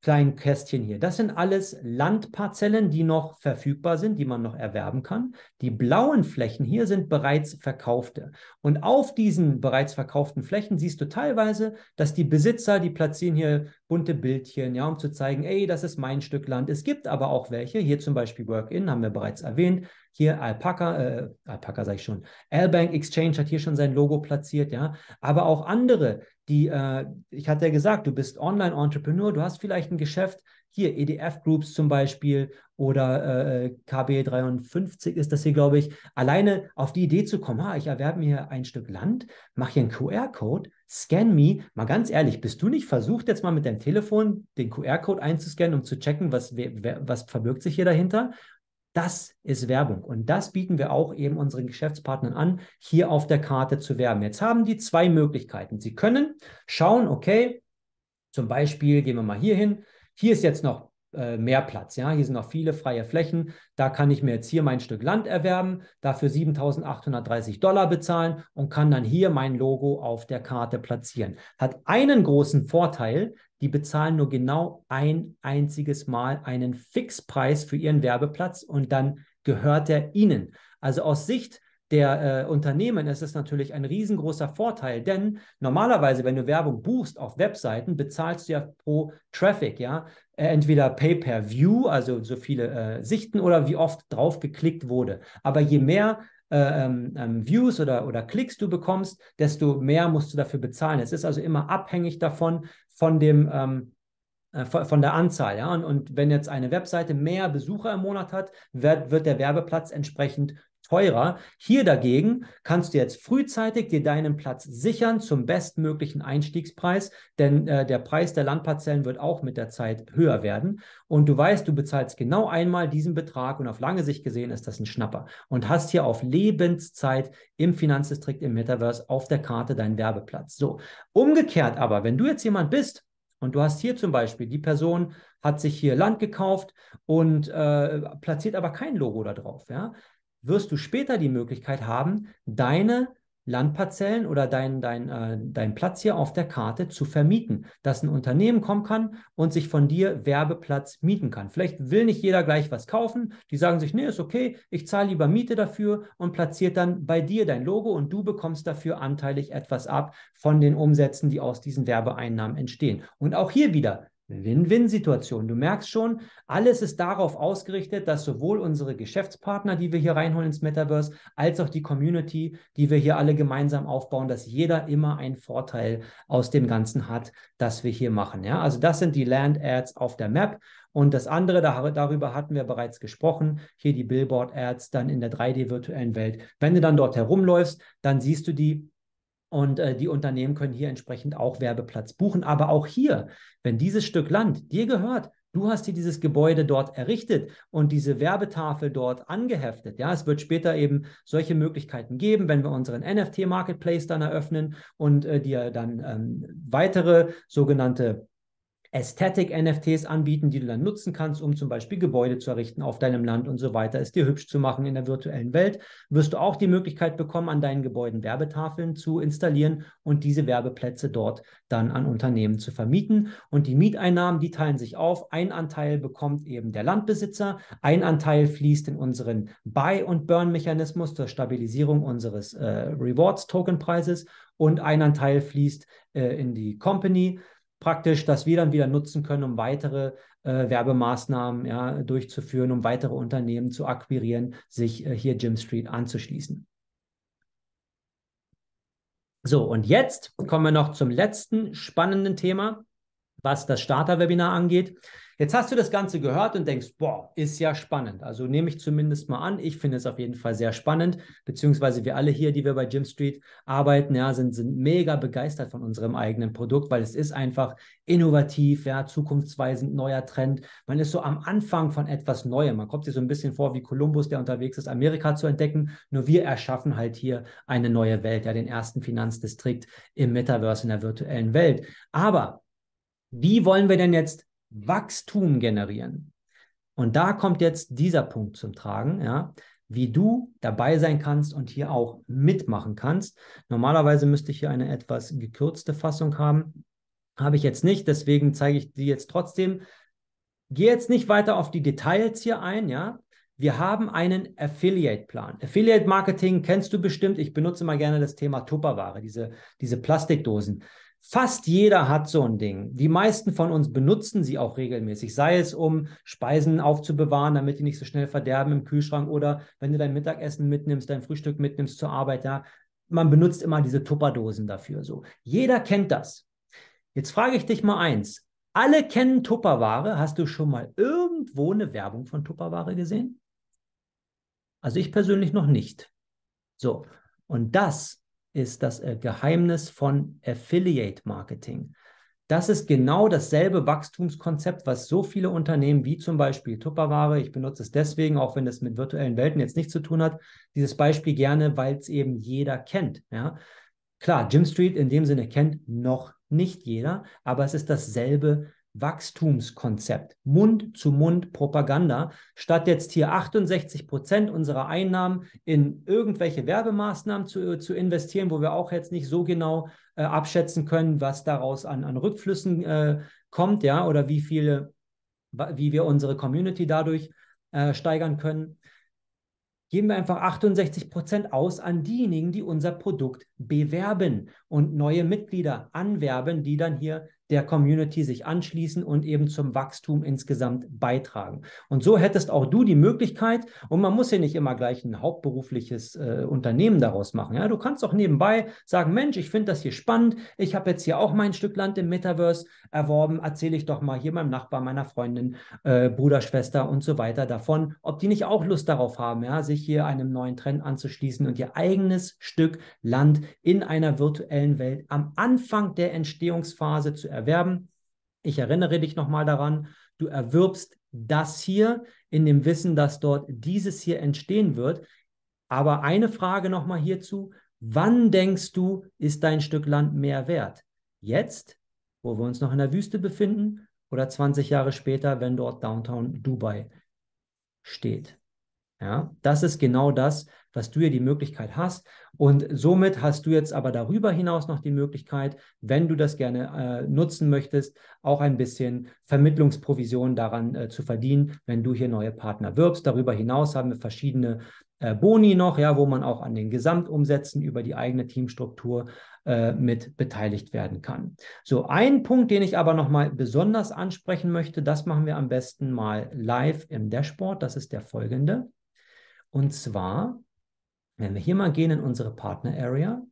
kleinen Kästchen hier. Das sind alles Landparzellen, die noch verfügbar sind, die man noch erwerben kann. Die blauen Flächen hier sind bereits verkaufte. Und auf diesen bereits verkauften Flächen siehst du teilweise, dass die Besitzer, die platzieren hier bunte Bildchen, ja, um zu zeigen, ey, das ist mein Stück Land. Es gibt aber auch welche, hier zum Beispiel Work-In, haben wir bereits erwähnt, hier Alpaca, äh, Alpaca sage ich schon, Albank Exchange hat hier schon sein Logo platziert, ja. Aber auch andere, die, äh, ich hatte ja gesagt, du bist Online-Entrepreneur, du hast vielleicht ein Geschäft, hier EDF Groups zum Beispiel oder äh, KB53 ist das hier, glaube ich, alleine auf die Idee zu kommen, ha, ich erwerbe mir ein Stück Land, mache hier einen QR-Code, scan me. Mal ganz ehrlich, bist du nicht versucht, jetzt mal mit deinem Telefon den QR-Code einzuscannen, um zu checken, was, wer, was verbirgt sich hier dahinter? Das ist Werbung. Und das bieten wir auch eben unseren Geschäftspartnern an, hier auf der Karte zu werben. Jetzt haben die zwei Möglichkeiten. Sie können schauen, okay, zum Beispiel gehen wir mal hier hin. Hier ist jetzt noch äh, mehr Platz. Ja? Hier sind noch viele freie Flächen. Da kann ich mir jetzt hier mein Stück Land erwerben, dafür 7.830 Dollar bezahlen und kann dann hier mein Logo auf der Karte platzieren. Hat einen großen Vorteil, die bezahlen nur genau ein einziges Mal einen Fixpreis für ihren Werbeplatz und dann gehört er ihnen. Also aus Sicht der äh, Unternehmen ist es natürlich ein riesengroßer Vorteil, denn normalerweise, wenn du Werbung buchst auf Webseiten, bezahlst du ja pro Traffic, ja, äh, entweder Pay-per-View, also so viele äh, Sichten oder wie oft drauf geklickt wurde. Aber je mehr äh, ähm, ähm, Views oder, oder Klicks du bekommst, desto mehr musst du dafür bezahlen. Es ist also immer abhängig davon, von dem, ähm, äh, von der Anzahl. Ja? Und, und, wenn jetzt eine Webseite mehr Besucher im Monat hat, wird, wird der Werbeplatz entsprechend teurer. Hier dagegen kannst du jetzt frühzeitig dir deinen Platz sichern zum bestmöglichen Einstiegspreis, denn äh, der Preis der Landparzellen wird auch mit der Zeit höher werden. Und du weißt, du bezahlst genau einmal diesen Betrag und auf lange Sicht gesehen ist das ein Schnapper und hast hier auf Lebenszeit im Finanzdistrikt im Metaverse auf der Karte deinen Werbeplatz. So, umgekehrt aber, wenn du jetzt jemand bist, und du hast hier zum Beispiel, die Person hat sich hier Land gekauft und äh, platziert aber kein Logo da drauf. Ja? wirst du später die Möglichkeit haben, deine Landparzellen oder deinen dein, äh, dein Platz hier auf der Karte zu vermieten, dass ein Unternehmen kommen kann und sich von dir Werbeplatz mieten kann. Vielleicht will nicht jeder gleich was kaufen. Die sagen sich, nee, ist okay, ich zahle lieber Miete dafür und platziert dann bei dir dein Logo und du bekommst dafür anteilig etwas ab von den Umsätzen, die aus diesen Werbeeinnahmen entstehen. Und auch hier wieder, Win-Win-Situation. Du merkst schon, alles ist darauf ausgerichtet, dass sowohl unsere Geschäftspartner, die wir hier reinholen ins Metaverse, als auch die Community, die wir hier alle gemeinsam aufbauen, dass jeder immer einen Vorteil aus dem Ganzen hat, das wir hier machen. Ja, also das sind die Land Ads auf der Map. Und das andere, darüber hatten wir bereits gesprochen, hier die Billboard-Ads dann in der 3D-virtuellen Welt. Wenn du dann dort herumläufst, dann siehst du die und äh, die Unternehmen können hier entsprechend auch Werbeplatz buchen. Aber auch hier, wenn dieses Stück Land dir gehört, du hast dir dieses Gebäude dort errichtet und diese Werbetafel dort angeheftet. Ja, es wird später eben solche Möglichkeiten geben, wenn wir unseren NFT-Marketplace dann eröffnen und äh, dir dann ähm, weitere sogenannte Aesthetic-NFTs anbieten, die du dann nutzen kannst, um zum Beispiel Gebäude zu errichten auf deinem Land und so weiter, es dir hübsch zu machen in der virtuellen Welt, wirst du auch die Möglichkeit bekommen, an deinen Gebäuden Werbetafeln zu installieren und diese Werbeplätze dort dann an Unternehmen zu vermieten. Und die Mieteinnahmen, die teilen sich auf. Ein Anteil bekommt eben der Landbesitzer, ein Anteil fließt in unseren Buy- und Burn-Mechanismus zur Stabilisierung unseres äh, Rewards-Token-Preises und ein Anteil fließt äh, in die Company praktisch, dass wir dann wieder nutzen können, um weitere äh, Werbemaßnahmen ja, durchzuführen, um weitere Unternehmen zu akquirieren, sich äh, hier Jim Street anzuschließen. So, und jetzt kommen wir noch zum letzten spannenden Thema, was das Starter-Webinar angeht. Jetzt hast du das Ganze gehört und denkst, boah, ist ja spannend. Also nehme ich zumindest mal an, ich finde es auf jeden Fall sehr spannend, beziehungsweise wir alle hier, die wir bei Jim Street arbeiten, ja, sind, sind mega begeistert von unserem eigenen Produkt, weil es ist einfach innovativ, ja, zukunftsweisend, neuer Trend. Man ist so am Anfang von etwas Neuem. Man kommt sich so ein bisschen vor wie Kolumbus, der unterwegs ist, Amerika zu entdecken. Nur wir erschaffen halt hier eine neue Welt, ja, den ersten Finanzdistrikt im Metaverse, in der virtuellen Welt. Aber wie wollen wir denn jetzt Wachstum generieren. Und da kommt jetzt dieser Punkt zum Tragen, ja, wie du dabei sein kannst und hier auch mitmachen kannst. Normalerweise müsste ich hier eine etwas gekürzte Fassung haben. Habe ich jetzt nicht, deswegen zeige ich die jetzt trotzdem. Gehe jetzt nicht weiter auf die Details hier ein, ja. Wir haben einen Affiliate-Plan. Affiliate-Marketing kennst du bestimmt. Ich benutze mal gerne das Thema Tupperware, diese, diese Plastikdosen. Fast jeder hat so ein Ding. Die meisten von uns benutzen sie auch regelmäßig, sei es um Speisen aufzubewahren, damit die nicht so schnell verderben im Kühlschrank oder wenn du dein Mittagessen mitnimmst, dein Frühstück mitnimmst zur Arbeit, ja. Man benutzt immer diese Tupperdosen dafür so. Jeder kennt das. Jetzt frage ich dich mal eins. Alle kennen Tupperware. Hast du schon mal irgendwo eine Werbung von Tupperware gesehen? Also ich persönlich noch nicht. So, und das ist das äh, Geheimnis von Affiliate Marketing. Das ist genau dasselbe Wachstumskonzept, was so viele Unternehmen wie zum Beispiel Tupperware, ich benutze es deswegen, auch wenn es mit virtuellen Welten jetzt nichts zu tun hat, dieses Beispiel gerne, weil es eben jeder kennt. Ja? Klar, Jim Street in dem Sinne kennt noch nicht jeder, aber es ist dasselbe Wachstumskonzept, Mund-zu-Mund-Propaganda, statt jetzt hier 68 Prozent unserer Einnahmen in irgendwelche Werbemaßnahmen zu, äh, zu investieren, wo wir auch jetzt nicht so genau äh, abschätzen können, was daraus an, an Rückflüssen äh, kommt, ja, oder wie viele, wie wir unsere Community dadurch äh, steigern können. Geben wir einfach 68 Prozent aus an diejenigen, die unser Produkt bewerben und neue Mitglieder anwerben, die dann hier der Community sich anschließen und eben zum Wachstum insgesamt beitragen. Und so hättest auch du die Möglichkeit, und man muss ja nicht immer gleich ein hauptberufliches äh, Unternehmen daraus machen. Ja? Du kannst auch nebenbei sagen, Mensch, ich finde das hier spannend, ich habe jetzt hier auch mein Stück Land im Metaverse erworben, erzähle ich doch mal hier meinem Nachbar, meiner Freundin, äh, Bruder, Schwester und so weiter davon, ob die nicht auch Lust darauf haben, ja? sich hier einem neuen Trend anzuschließen und ihr eigenes Stück Land in einer virtuellen Welt am Anfang der Entstehungsphase zu erwerben. Ich erinnere dich nochmal daran, du erwirbst das hier in dem Wissen, dass dort dieses hier entstehen wird. Aber eine Frage nochmal hierzu. Wann denkst du, ist dein Stück Land mehr wert? Jetzt, wo wir uns noch in der Wüste befinden, oder 20 Jahre später, wenn dort Downtown Dubai steht? Ja, das ist genau das, was du ja die Möglichkeit hast. Und somit hast du jetzt aber darüber hinaus noch die Möglichkeit, wenn du das gerne äh, nutzen möchtest, auch ein bisschen Vermittlungsprovision daran äh, zu verdienen, wenn du hier neue Partner wirbst. Darüber hinaus haben wir verschiedene äh, Boni noch, ja, wo man auch an den Gesamtumsätzen über die eigene Teamstruktur äh, mit beteiligt werden kann. So, ein Punkt, den ich aber nochmal besonders ansprechen möchte, das machen wir am besten mal live im Dashboard. Das ist der folgende. Und zwar, wenn wir hier mal gehen in unsere Partner Area,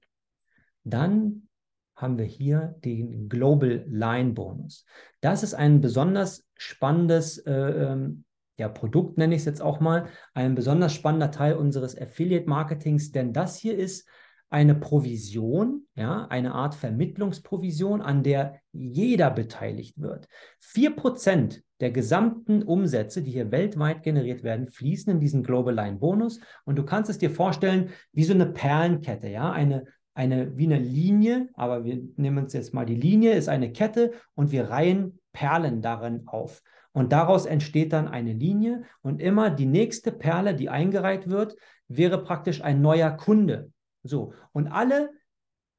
dann haben wir hier den Global Line Bonus. Das ist ein besonders spannendes äh, ähm, ja, Produkt, nenne ich es jetzt auch mal, ein besonders spannender Teil unseres Affiliate Marketings, denn das hier ist eine Provision, ja, eine Art Vermittlungsprovision, an der jeder beteiligt wird. 4% der gesamten Umsätze, die hier weltweit generiert werden, fließen in diesen Global Line Bonus. Und du kannst es dir vorstellen, wie so eine Perlenkette, ja, eine eine wie eine Linie, aber wir nehmen uns jetzt mal die Linie, ist eine Kette und wir reihen Perlen darin auf. Und daraus entsteht dann eine Linie und immer die nächste Perle, die eingereiht wird, wäre praktisch ein neuer Kunde. So, und alle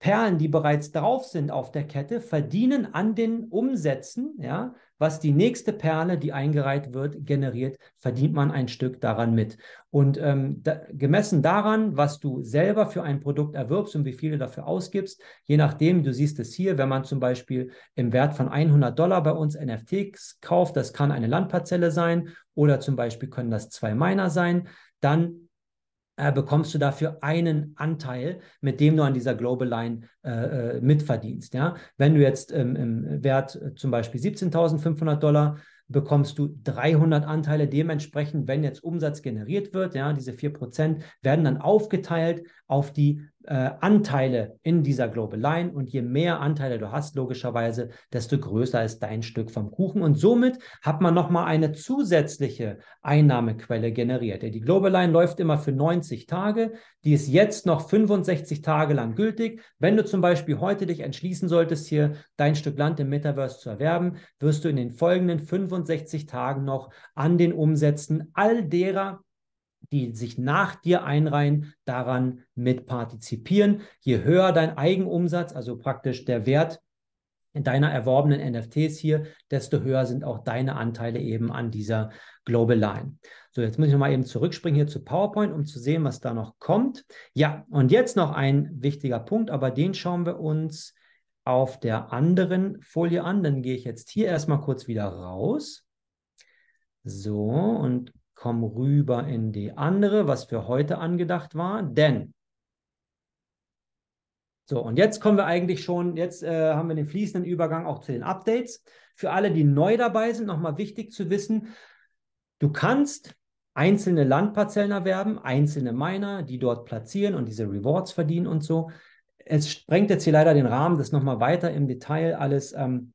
Perlen, die bereits drauf sind auf der Kette, verdienen an den Umsätzen, ja, was die nächste Perle, die eingereiht wird, generiert, verdient man ein Stück daran mit. Und ähm, da, gemessen daran, was du selber für ein Produkt erwirbst und wie viele dafür ausgibst, je nachdem, du siehst es hier, wenn man zum Beispiel im Wert von 100 Dollar bei uns NFTs kauft, das kann eine Landparzelle sein oder zum Beispiel können das zwei Miner sein, dann äh, bekommst du dafür einen Anteil, mit dem du an dieser Global Line äh, äh mitverdienst. Ja? Wenn du jetzt ähm, im Wert äh, zum Beispiel 17.500 Dollar bekommst du 300 Anteile. Dementsprechend, wenn jetzt Umsatz generiert wird, ja, diese 4% werden dann aufgeteilt auf die äh, Anteile in dieser Global Line und je mehr Anteile du hast, logischerweise, desto größer ist dein Stück vom Kuchen. Und somit hat man nochmal eine zusätzliche Einnahmequelle generiert. Die Global Line läuft immer für 90 Tage. Die ist jetzt noch 65 Tage lang gültig. Wenn du zum Beispiel heute dich entschließen solltest, hier dein Stück Land im Metaverse zu erwerben, wirst du in den folgenden 65 Tagen noch an den Umsätzen all derer die sich nach dir einreihen, daran mit partizipieren. Je höher dein Eigenumsatz, also praktisch der Wert deiner erworbenen NFTs hier, desto höher sind auch deine Anteile eben an dieser Global Line. So, jetzt muss ich nochmal eben zurückspringen hier zu PowerPoint, um zu sehen, was da noch kommt. Ja, und jetzt noch ein wichtiger Punkt, aber den schauen wir uns auf der anderen Folie an. Dann gehe ich jetzt hier erstmal kurz wieder raus. So, und komm rüber in die andere, was für heute angedacht war, denn. So, und jetzt kommen wir eigentlich schon, jetzt äh, haben wir den fließenden Übergang auch zu den Updates. Für alle, die neu dabei sind, nochmal wichtig zu wissen, du kannst einzelne Landparzellen erwerben, einzelne Miner, die dort platzieren und diese Rewards verdienen und so. Es sprengt jetzt hier leider den Rahmen, das nochmal weiter im Detail alles ähm,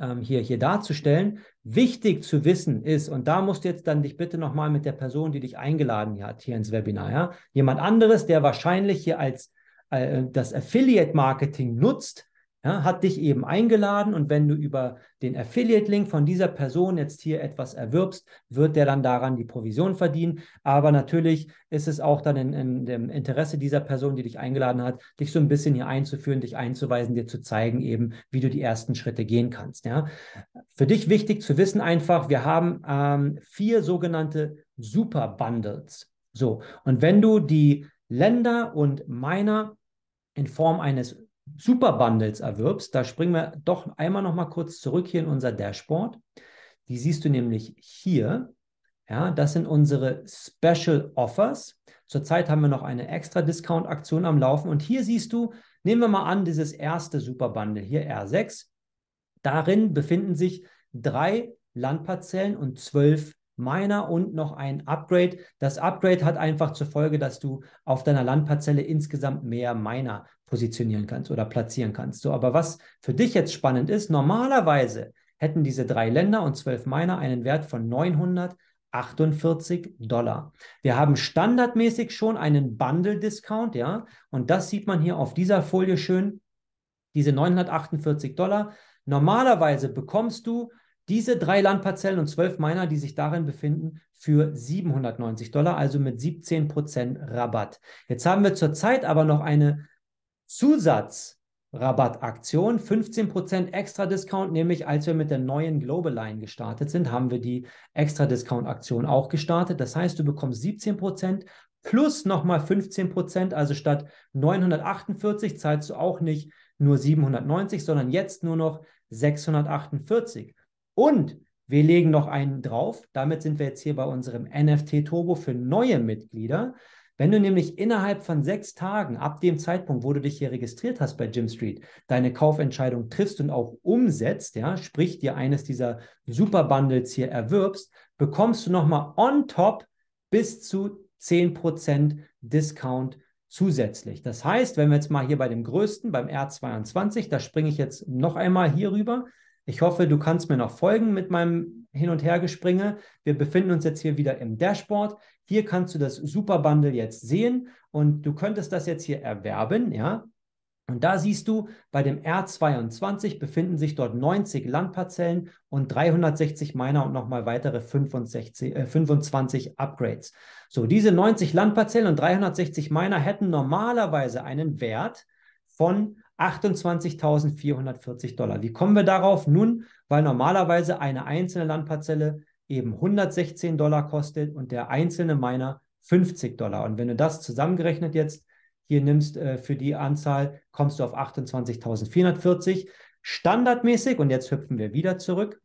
ähm, hier, hier darzustellen. Wichtig zu wissen ist, und da musst du jetzt dann dich bitte nochmal mit der Person, die dich eingeladen hat, hier ins Webinar, ja? jemand anderes, der wahrscheinlich hier als äh, das Affiliate-Marketing nutzt, ja, hat dich eben eingeladen und wenn du über den Affiliate-Link von dieser Person jetzt hier etwas erwirbst, wird der dann daran die Provision verdienen. Aber natürlich ist es auch dann in, in dem Interesse dieser Person, die dich eingeladen hat, dich so ein bisschen hier einzuführen, dich einzuweisen, dir zu zeigen eben, wie du die ersten Schritte gehen kannst. Ja. Für dich wichtig zu wissen einfach, wir haben ähm, vier sogenannte Super-Bundles. So, und wenn du die Länder und Miner in Form eines Super Bundles erwirbst, da springen wir doch einmal noch mal kurz zurück hier in unser Dashboard. Die siehst du nämlich hier. Ja, das sind unsere Special Offers. Zurzeit haben wir noch eine extra Discount-Aktion am Laufen. Und hier siehst du, nehmen wir mal an, dieses erste Super Bundle hier R6. Darin befinden sich drei Landparzellen und zwölf Miner und noch ein Upgrade. Das Upgrade hat einfach zur Folge, dass du auf deiner Landparzelle insgesamt mehr Miner positionieren kannst oder platzieren kannst. So, aber was für dich jetzt spannend ist, normalerweise hätten diese drei Länder und zwölf Miner einen Wert von 900 48 Dollar. Wir haben standardmäßig schon einen Bundle-Discount, ja, und das sieht man hier auf dieser Folie schön, diese 948 Dollar. Normalerweise bekommst du diese drei Landparzellen und zwölf Miner, die sich darin befinden, für 790 Dollar, also mit 17 Prozent Rabatt. Jetzt haben wir zurzeit aber noch eine Zusatzrabattaktion, 15 Prozent extra Discount, nämlich als wir mit der neuen Global Line gestartet sind, haben wir die extra Discount Aktion auch gestartet. Das heißt, du bekommst 17 Prozent plus nochmal 15 Prozent, also statt 948 zahlst du auch nicht nur 790, sondern jetzt nur noch 648. Und wir legen noch einen drauf. Damit sind wir jetzt hier bei unserem NFT Turbo für neue Mitglieder. Wenn du nämlich innerhalb von sechs Tagen ab dem Zeitpunkt, wo du dich hier registriert hast bei Jim Street, deine Kaufentscheidung triffst und auch umsetzt, ja, sprich dir eines dieser Super Bundles hier erwirbst, bekommst du nochmal on top bis zu 10% Discount zusätzlich. Das heißt, wenn wir jetzt mal hier bei dem größten, beim R22, da springe ich jetzt noch einmal hier rüber, ich hoffe, du kannst mir noch folgen mit meinem Hin- und Hergespringe. Wir befinden uns jetzt hier wieder im Dashboard. Hier kannst du das Super Bundle jetzt sehen und du könntest das jetzt hier erwerben, ja. Und da siehst du, bei dem R22 befinden sich dort 90 Landparzellen und 360 Miner und nochmal weitere 65, äh, 25 Upgrades. So, diese 90 Landparzellen und 360 Miner hätten normalerweise einen Wert von 28.440 Dollar. Wie kommen wir darauf? Nun, weil normalerweise eine einzelne Landparzelle eben 116 Dollar kostet und der einzelne Miner 50 Dollar. Und wenn du das zusammengerechnet jetzt hier nimmst äh, für die Anzahl, kommst du auf 28.440. Standardmäßig, und jetzt hüpfen wir wieder zurück,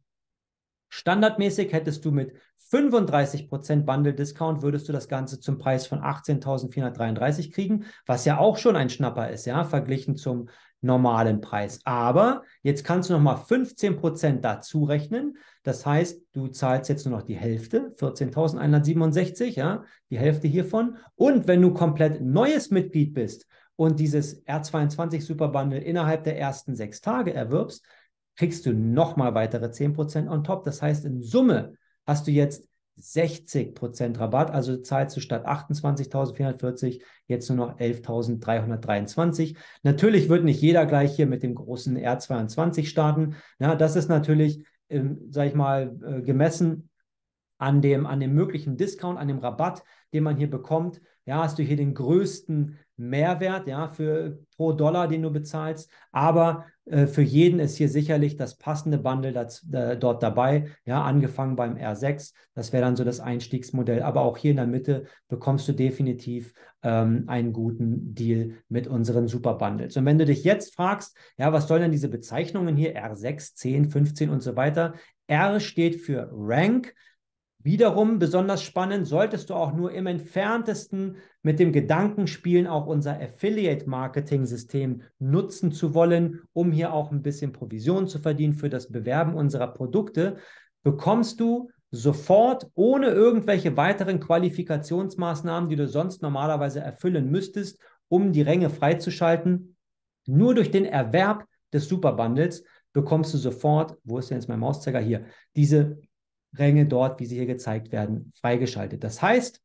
Standardmäßig hättest du mit 35% Bundle-Discount würdest du das Ganze zum Preis von 18.433 kriegen, was ja auch schon ein Schnapper ist, ja, verglichen zum normalen Preis. Aber jetzt kannst du nochmal 15% dazu rechnen. Das heißt, du zahlst jetzt nur noch die Hälfte, 14.167, ja, die Hälfte hiervon. Und wenn du komplett neues Mitglied bist und dieses R22 Super Bundle innerhalb der ersten sechs Tage erwirbst, kriegst du nochmal weitere 10% on top. Das heißt, in Summe hast du jetzt 60% Rabatt, also zahlst du statt 28.440 jetzt nur noch 11.323. Natürlich wird nicht jeder gleich hier mit dem großen R22 starten. Ja, das ist natürlich, ähm, sag ich mal, äh, gemessen an dem, an dem möglichen Discount, an dem Rabatt, den man hier bekommt. Ja, hast du hier den größten Mehrwert, ja, für pro Dollar, den du bezahlst. Aber äh, für jeden ist hier sicherlich das passende Bundle das, äh, dort dabei. Ja, angefangen beim R6, das wäre dann so das Einstiegsmodell. Aber auch hier in der Mitte bekommst du definitiv ähm, einen guten Deal mit unseren Super Bundles. Und wenn du dich jetzt fragst, ja, was sollen denn diese Bezeichnungen hier? R6, 10, 15 und so weiter. R steht für Rank. Wiederum besonders spannend, solltest du auch nur im entferntesten mit dem Gedanken spielen, auch unser Affiliate-Marketing-System nutzen zu wollen, um hier auch ein bisschen Provision zu verdienen für das Bewerben unserer Produkte, bekommst du sofort ohne irgendwelche weiteren Qualifikationsmaßnahmen, die du sonst normalerweise erfüllen müsstest, um die Ränge freizuschalten, nur durch den Erwerb des Superbundles bekommst du sofort, wo ist denn jetzt mein Mauszeiger hier, diese Ränge dort, wie sie hier gezeigt werden, freigeschaltet. Das heißt,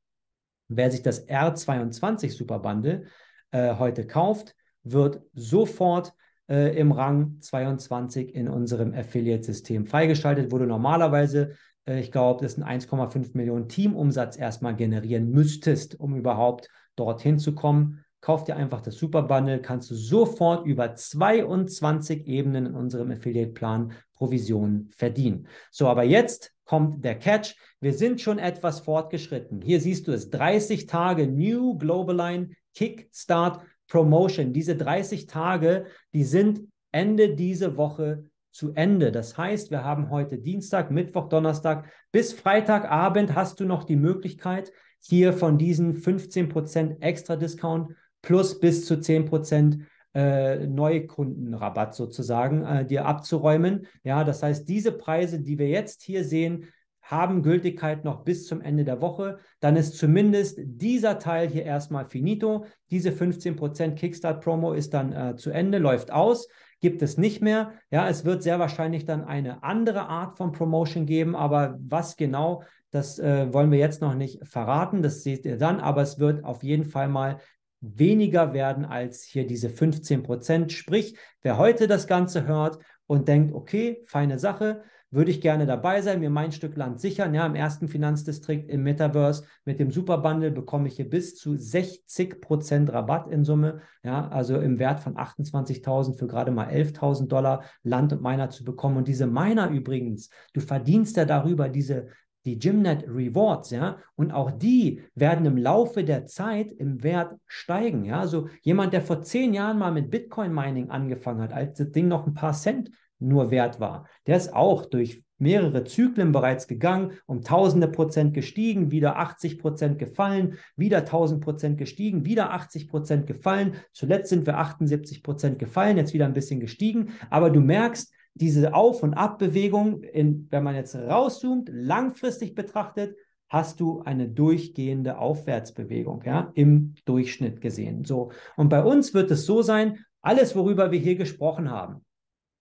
wer sich das R22 Superbundle äh, heute kauft, wird sofort äh, im Rang 22 in unserem Affiliate-System freigeschaltet, wo du normalerweise, äh, ich glaube, das ist ein 1,5 Millionen Teamumsatz erstmal generieren müsstest, um überhaupt dorthin zu kommen. Kauf dir einfach das Superbundle, kannst du sofort über 22 Ebenen in unserem Affiliate-Plan Provision verdienen. So, aber jetzt kommt der Catch. Wir sind schon etwas fortgeschritten. Hier siehst du es, 30 Tage New Global Line Kickstart Promotion. Diese 30 Tage, die sind Ende diese Woche zu Ende. Das heißt, wir haben heute Dienstag, Mittwoch, Donnerstag bis Freitagabend hast du noch die Möglichkeit, hier von diesen 15% extra Discount plus bis zu 10% äh, Neukundenrabatt sozusagen äh, dir abzuräumen. Ja, das heißt, diese Preise, die wir jetzt hier sehen, haben Gültigkeit noch bis zum Ende der Woche. Dann ist zumindest dieser Teil hier erstmal finito. Diese 15% Kickstart-Promo ist dann äh, zu Ende, läuft aus gibt es nicht mehr. Ja, es wird sehr wahrscheinlich dann eine andere Art von Promotion geben, aber was genau, das äh, wollen wir jetzt noch nicht verraten, das seht ihr dann, aber es wird auf jeden Fall mal weniger werden als hier diese 15 Prozent. Sprich, wer heute das Ganze hört und denkt, okay, feine Sache, würde ich gerne dabei sein, mir mein Stück Land sichern. Ja, im ersten Finanzdistrikt im Metaverse mit dem Super Bundle bekomme ich hier bis zu 60 Prozent Rabatt in Summe. Ja, also im Wert von 28.000 für gerade mal 11.000 Dollar Land und Miner zu bekommen. Und diese Miner übrigens, du verdienst ja darüber diese die Gymnet Rewards, ja, und auch die werden im Laufe der Zeit im Wert steigen, ja. Also jemand, der vor zehn Jahren mal mit Bitcoin Mining angefangen hat, als das Ding noch ein paar Cent nur wert war, der ist auch durch mehrere Zyklen bereits gegangen, um tausende Prozent gestiegen, wieder 80 Prozent gefallen, wieder 1000 Prozent gestiegen, wieder 80 Prozent gefallen. Zuletzt sind wir 78 Prozent gefallen, jetzt wieder ein bisschen gestiegen. Aber du merkst, diese Auf- und Abbewegung, in, wenn man jetzt rauszoomt, langfristig betrachtet, hast du eine durchgehende Aufwärtsbewegung, ja, im Durchschnitt gesehen. So. Und bei uns wird es so sein, alles, worüber wir hier gesprochen haben,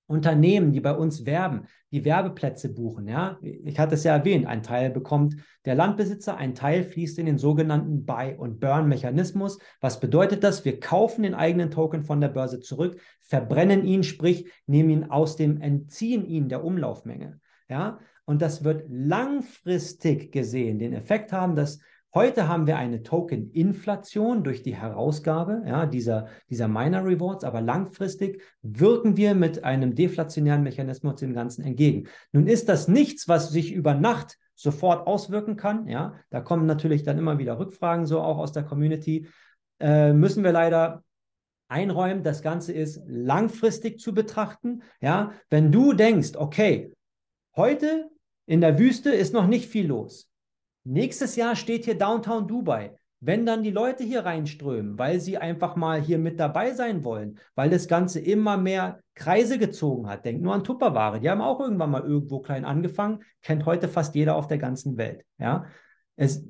Unternehmen, die bei uns werben, die Werbeplätze buchen, ja, ich hatte es ja erwähnt, ein Teil bekommt der Landbesitzer, ein Teil fließt in den sogenannten Buy- und Burn-Mechanismus. Was bedeutet das? Wir kaufen den eigenen Token von der Börse zurück, verbrennen ihn, sprich, nehmen ihn aus dem, entziehen ihn der Umlaufmenge, ja, und das wird langfristig gesehen den Effekt haben, dass Heute haben wir eine Token-Inflation durch die Herausgabe ja, dieser, dieser Miner Rewards, aber langfristig wirken wir mit einem deflationären Mechanismus dem Ganzen entgegen. Nun ist das nichts, was sich über Nacht sofort auswirken kann. Ja. Da kommen natürlich dann immer wieder Rückfragen, so auch aus der Community. Äh, müssen wir leider einräumen, das Ganze ist langfristig zu betrachten. Ja. Wenn du denkst, okay, heute in der Wüste ist noch nicht viel los. Nächstes Jahr steht hier Downtown Dubai. Wenn dann die Leute hier reinströmen, weil sie einfach mal hier mit dabei sein wollen, weil das Ganze immer mehr Kreise gezogen hat, denkt nur an Tupperware. Die haben auch irgendwann mal irgendwo klein angefangen, kennt heute fast jeder auf der ganzen Welt. Ja, es,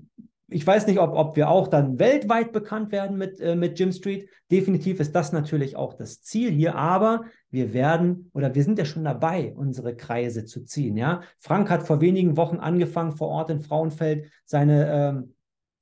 ich weiß nicht, ob, ob wir auch dann weltweit bekannt werden mit, äh, mit Jim Street. Definitiv ist das natürlich auch das Ziel hier, aber wir werden oder wir sind ja schon dabei, unsere Kreise zu ziehen. Ja? Frank hat vor wenigen Wochen angefangen, vor Ort in Frauenfeld seine, ähm,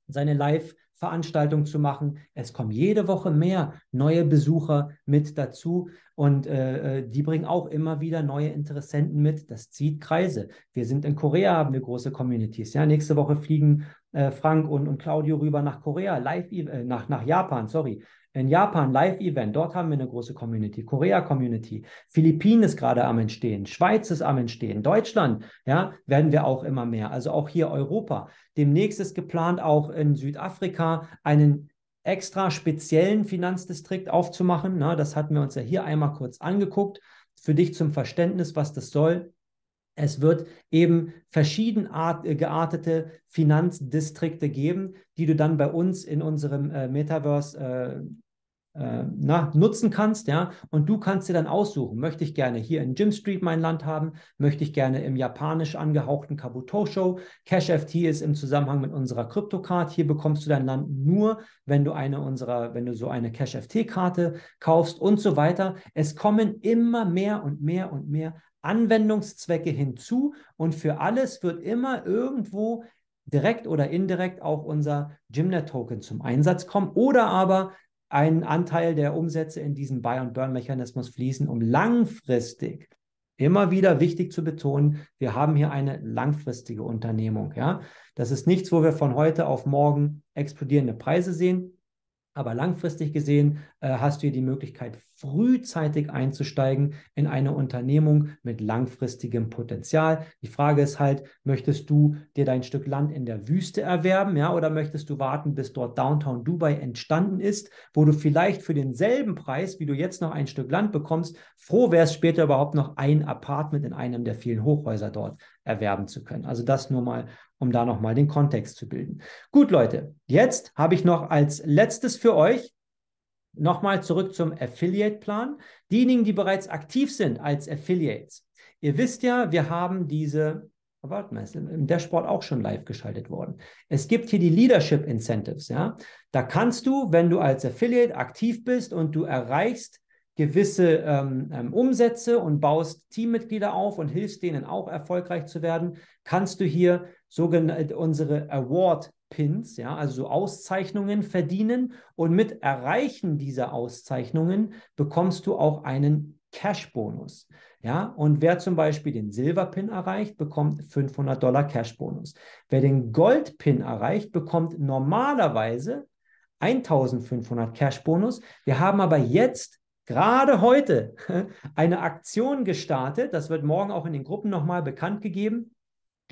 seine Live- Veranstaltung zu machen. Es kommen jede Woche mehr neue Besucher mit dazu und äh, äh, die bringen auch immer wieder neue Interessenten mit. Das zieht Kreise. Wir sind in Korea, haben wir große Communities. Ja, nächste Woche fliegen äh, Frank und, und Claudio rüber nach Korea, live, e, äh, nach, nach Japan, sorry. In Japan, Live-Event, dort haben wir eine große Community, Korea-Community. Philippinen ist gerade am Entstehen, Schweiz ist am Entstehen, Deutschland, ja, werden wir auch immer mehr. Also auch hier Europa. Demnächst ist geplant, auch in Südafrika einen extra speziellen Finanzdistrikt aufzumachen. Na, das hatten wir uns ja hier einmal kurz angeguckt. Für dich zum Verständnis, was das soll. Es wird eben verschieden äh, geartete Finanzdistrikte geben, die du dann bei uns in unserem äh, Metaverse äh, äh, na, nutzen kannst, ja, und du kannst dir dann aussuchen, möchte ich gerne hier in Jim Street mein Land haben, möchte ich gerne im japanisch angehauchten Kabuto Show. Cash FT ist im Zusammenhang mit unserer Kryptocard, hier bekommst du dein Land nur, wenn du eine unserer, wenn du so eine Cash FT Karte kaufst und so weiter. Es kommen immer mehr und mehr und mehr Anwendungszwecke hinzu und für alles wird immer irgendwo direkt oder indirekt auch unser Gymnet-Token zum Einsatz kommen oder aber ein Anteil der Umsätze in diesen Buy- and Burn-Mechanismus fließen, um langfristig immer wieder wichtig zu betonen, wir haben hier eine langfristige Unternehmung. Ja? Das ist nichts, wo wir von heute auf morgen explodierende Preise sehen, aber langfristig gesehen äh, hast du hier die Möglichkeit, frühzeitig einzusteigen in eine Unternehmung mit langfristigem Potenzial. Die Frage ist halt, möchtest du dir dein Stück Land in der Wüste erwerben, ja, oder möchtest du warten, bis dort Downtown Dubai entstanden ist, wo du vielleicht für denselben Preis, wie du jetzt noch ein Stück Land bekommst, froh wärst, später überhaupt noch ein Apartment in einem der vielen Hochhäuser dort erwerben zu können. Also das nur mal, um da noch mal den Kontext zu bilden. Gut, Leute, jetzt habe ich noch als letztes für euch Nochmal zurück zum Affiliate-Plan. Diejenigen, die bereits aktiv sind als Affiliates. Ihr wisst ja, wir haben diese, oh, warte mal, ist im Dashboard auch schon live geschaltet worden. Es gibt hier die Leadership Incentives. Ja? Da kannst du, wenn du als Affiliate aktiv bist und du erreichst gewisse ähm, ähm Umsätze und baust Teammitglieder auf und hilfst denen auch erfolgreich zu werden, kannst du hier sogenannte unsere Award Pins, ja, also so Auszeichnungen verdienen und mit Erreichen dieser Auszeichnungen bekommst du auch einen Cash-Bonus. Ja, und wer zum Beispiel den Silber-Pin erreicht, bekommt 500 Dollar Cash-Bonus. Wer den Gold-Pin erreicht, bekommt normalerweise 1500 Cash-Bonus. Wir haben aber jetzt gerade heute eine Aktion gestartet. Das wird morgen auch in den Gruppen nochmal bekannt gegeben.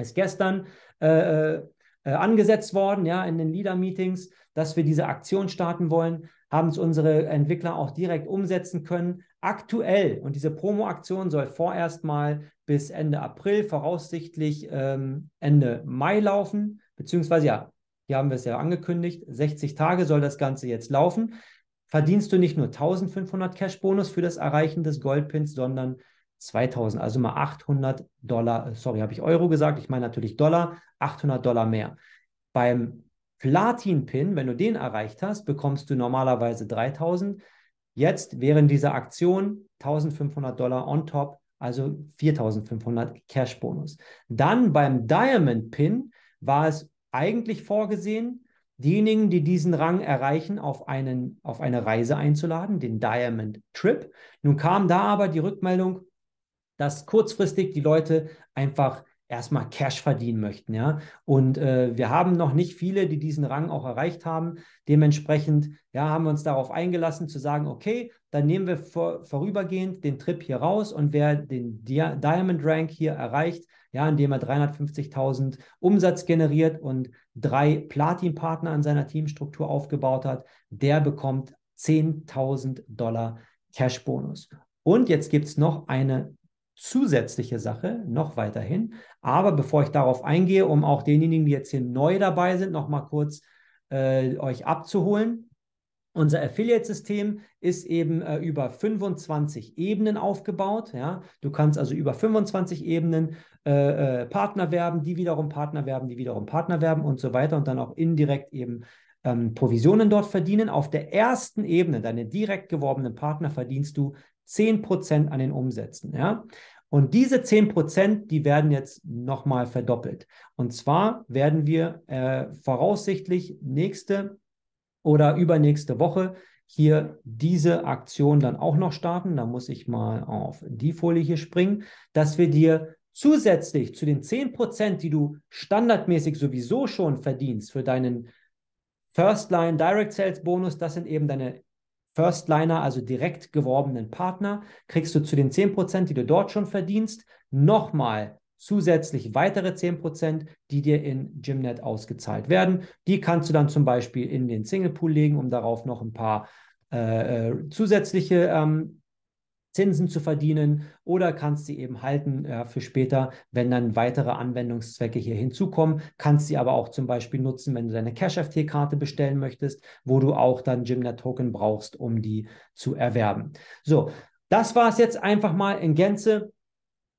Ist gestern äh, äh äh, angesetzt worden, ja, in den Leader-Meetings, dass wir diese Aktion starten wollen, haben es unsere Entwickler auch direkt umsetzen können. Aktuell, und diese Promo-Aktion soll vorerst mal bis Ende April, voraussichtlich ähm, Ende Mai laufen, beziehungsweise ja, hier haben wir es ja angekündigt, 60 Tage soll das Ganze jetzt laufen. Verdienst du nicht nur 1500 Cash-Bonus für das Erreichen des Goldpins, sondern 2000, also mal 800 Dollar, äh, sorry, habe ich Euro gesagt, ich meine natürlich Dollar, 800 Dollar mehr. Beim Platin-Pin, wenn du den erreicht hast, bekommst du normalerweise 3000. Jetzt während dieser Aktion 1500 Dollar on top, also 4500 Cash-Bonus. Dann beim Diamond-Pin war es eigentlich vorgesehen, diejenigen, die diesen Rang erreichen, auf, einen, auf eine Reise einzuladen, den Diamond Trip. Nun kam da aber die Rückmeldung, dass kurzfristig die Leute einfach erstmal Cash verdienen möchten, ja. Und äh, wir haben noch nicht viele, die diesen Rang auch erreicht haben. Dementsprechend, ja, haben wir uns darauf eingelassen zu sagen, okay, dann nehmen wir vor, vorübergehend den Trip hier raus und wer den Diamond Rank hier erreicht, ja, indem er 350.000 Umsatz generiert und drei Platin-Partner an seiner Teamstruktur aufgebaut hat, der bekommt 10.000 Dollar Cash-Bonus. Und jetzt gibt es noch eine zusätzliche Sache noch weiterhin. Aber bevor ich darauf eingehe, um auch denjenigen, die jetzt hier neu dabei sind, noch mal kurz äh, euch abzuholen. Unser Affiliate-System ist eben äh, über 25 Ebenen aufgebaut. Ja? Du kannst also über 25 Ebenen äh, äh, Partner werben, die wiederum Partner werben, die wiederum Partner werben und so weiter und dann auch indirekt eben ähm, Provisionen dort verdienen. Auf der ersten Ebene, deine direkt geworbenen Partner, verdienst du 10 an den Umsätzen. Ja? Und diese 10 die werden jetzt nochmal verdoppelt. Und zwar werden wir äh, voraussichtlich nächste oder übernächste Woche hier diese Aktion dann auch noch starten. Da muss ich mal auf die Folie hier springen, dass wir dir zusätzlich zu den 10 die du standardmäßig sowieso schon verdienst für deinen First Line Direct Sales Bonus, das sind eben deine Firstliner, also direkt geworbenen Partner, kriegst du zu den 10%, die du dort schon verdienst, nochmal zusätzlich weitere 10%, die dir in Gymnet ausgezahlt werden. Die kannst du dann zum Beispiel in den Single Pool legen, um darauf noch ein paar äh, äh zusätzliche ähm, Zinsen zu verdienen oder kannst sie eben halten äh, für später, wenn dann weitere Anwendungszwecke hier hinzukommen. Kannst sie aber auch zum Beispiel nutzen, wenn du deine Cash-FT-Karte bestellen möchtest, wo du auch dann Gymna-Token brauchst, um die zu erwerben. So, das war es jetzt einfach mal in Gänze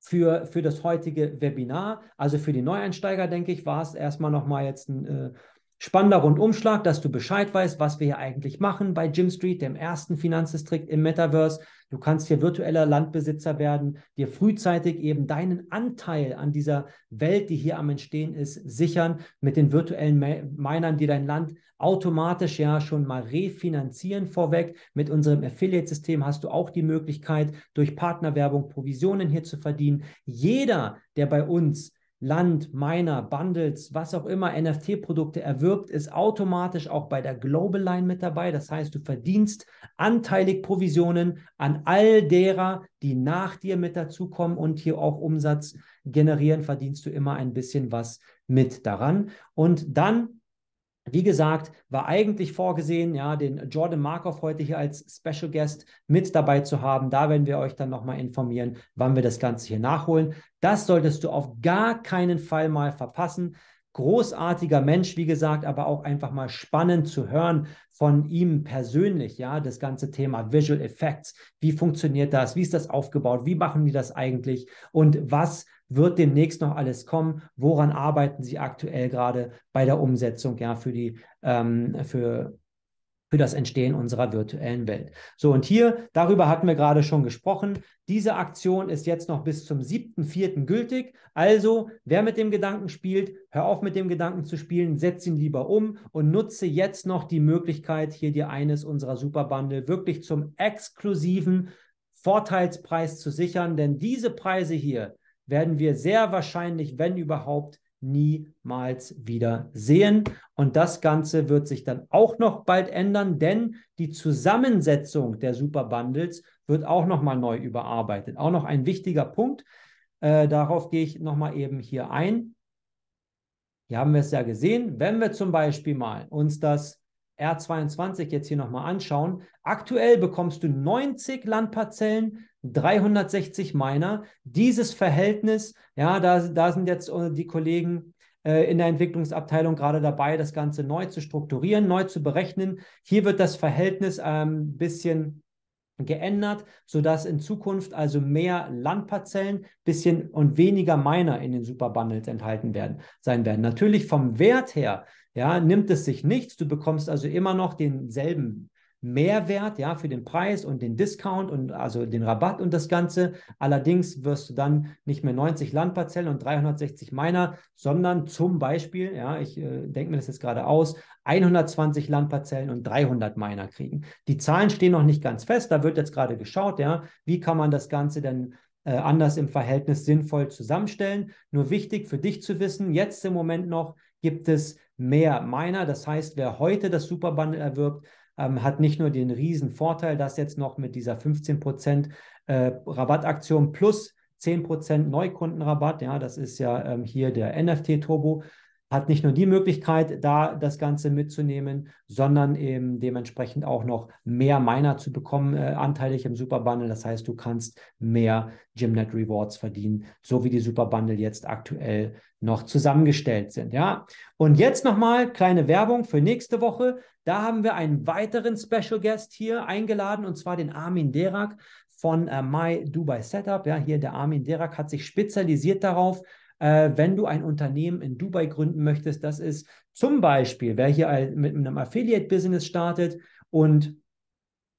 für, für das heutige Webinar. Also für die Neueinsteiger, denke ich, war es erstmal nochmal jetzt ein, äh, Spannender Rundumschlag, dass du Bescheid weißt, was wir hier eigentlich machen bei Jim Street, dem ersten Finanzdistrikt im Metaverse. Du kannst hier virtueller Landbesitzer werden, dir frühzeitig eben deinen Anteil an dieser Welt, die hier am Entstehen ist, sichern mit den virtuellen Minern, die dein Land automatisch ja schon mal refinanzieren vorweg. Mit unserem Affiliate-System hast du auch die Möglichkeit, durch Partnerwerbung Provisionen hier zu verdienen. Jeder, der bei uns Land, Miner, Bundles, was auch immer NFT-Produkte erwirbt, ist automatisch auch bei der Global Line mit dabei. Das heißt, du verdienst anteilig Provisionen an all derer, die nach dir mit dazukommen und hier auch Umsatz generieren, verdienst du immer ein bisschen was mit daran. Und dann wie gesagt, war eigentlich vorgesehen, ja, den Jordan Markov heute hier als Special Guest mit dabei zu haben. Da werden wir euch dann nochmal informieren, wann wir das Ganze hier nachholen. Das solltest du auf gar keinen Fall mal verpassen. Großartiger Mensch, wie gesagt, aber auch einfach mal spannend zu hören von ihm persönlich, ja, das ganze Thema Visual Effects. Wie funktioniert das? Wie ist das aufgebaut? Wie machen die das eigentlich? Und was wird demnächst noch alles kommen? Woran arbeiten sie aktuell gerade bei der Umsetzung, ja, für die, ähm, für für das Entstehen unserer virtuellen Welt. So, und hier, darüber hatten wir gerade schon gesprochen. Diese Aktion ist jetzt noch bis zum 7.4. gültig. Also, wer mit dem Gedanken spielt, hör auf mit dem Gedanken zu spielen, setz ihn lieber um und nutze jetzt noch die Möglichkeit, hier dir eines unserer Superbande wirklich zum exklusiven Vorteilspreis zu sichern. Denn diese Preise hier werden wir sehr wahrscheinlich, wenn überhaupt, niemals wieder sehen. Und das Ganze wird sich dann auch noch bald ändern, denn die Zusammensetzung der Super Bundles wird auch nochmal neu überarbeitet. Auch noch ein wichtiger Punkt. Äh, darauf gehe ich nochmal eben hier ein. Hier haben wir es ja gesehen. Wenn wir zum Beispiel mal uns das R22 jetzt hier nochmal anschauen, aktuell bekommst du 90 Landparzellen, 360 Miner. Dieses Verhältnis, ja, da, da sind jetzt äh, die Kollegen äh, in der Entwicklungsabteilung gerade dabei, das Ganze neu zu strukturieren, neu zu berechnen. Hier wird das Verhältnis ein ähm, bisschen geändert, sodass in Zukunft also mehr Landparzellen bisschen und weniger Miner in den Super Bundles enthalten werden, sein werden. Natürlich vom Wert her ja, nimmt es sich nichts, du bekommst also immer noch denselben Mehrwert, ja, für den Preis und den Discount und also den Rabatt und das Ganze. Allerdings wirst du dann nicht mehr 90 Landparzellen und 360 Miner, sondern zum Beispiel, ja, ich äh, denke mir das jetzt gerade aus, 120 Landparzellen und 300 Miner kriegen. Die Zahlen stehen noch nicht ganz fest, da wird jetzt gerade geschaut, ja, wie kann man das Ganze denn äh, anders im Verhältnis sinnvoll zusammenstellen. Nur wichtig für dich zu wissen, jetzt im Moment noch gibt es mehr meiner. Das heißt, wer heute das Superbundle erwirbt, ähm, hat nicht nur den riesen Vorteil, dass jetzt noch mit dieser 15% äh, Rabattaktion plus 10% Neukundenrabatt, ja, das ist ja ähm, hier der NFT-Turbo, hat nicht nur die Möglichkeit, da das Ganze mitzunehmen, sondern eben dementsprechend auch noch mehr Miner zu bekommen, äh, anteilig im Super Bundle. Das heißt, du kannst mehr Gymnet Rewards verdienen, so wie die Super Bundle jetzt aktuell noch zusammengestellt sind. Ja, und jetzt nochmal kleine Werbung für nächste Woche. Da haben wir einen weiteren Special Guest hier eingeladen und zwar den Armin Derak von äh, My Dubai Setup. Ja, hier der Armin Derak hat sich spezialisiert darauf, äh, wenn du ein Unternehmen in Dubai gründen möchtest. Das ist zum Beispiel, wer hier mit einem Affiliate-Business startet und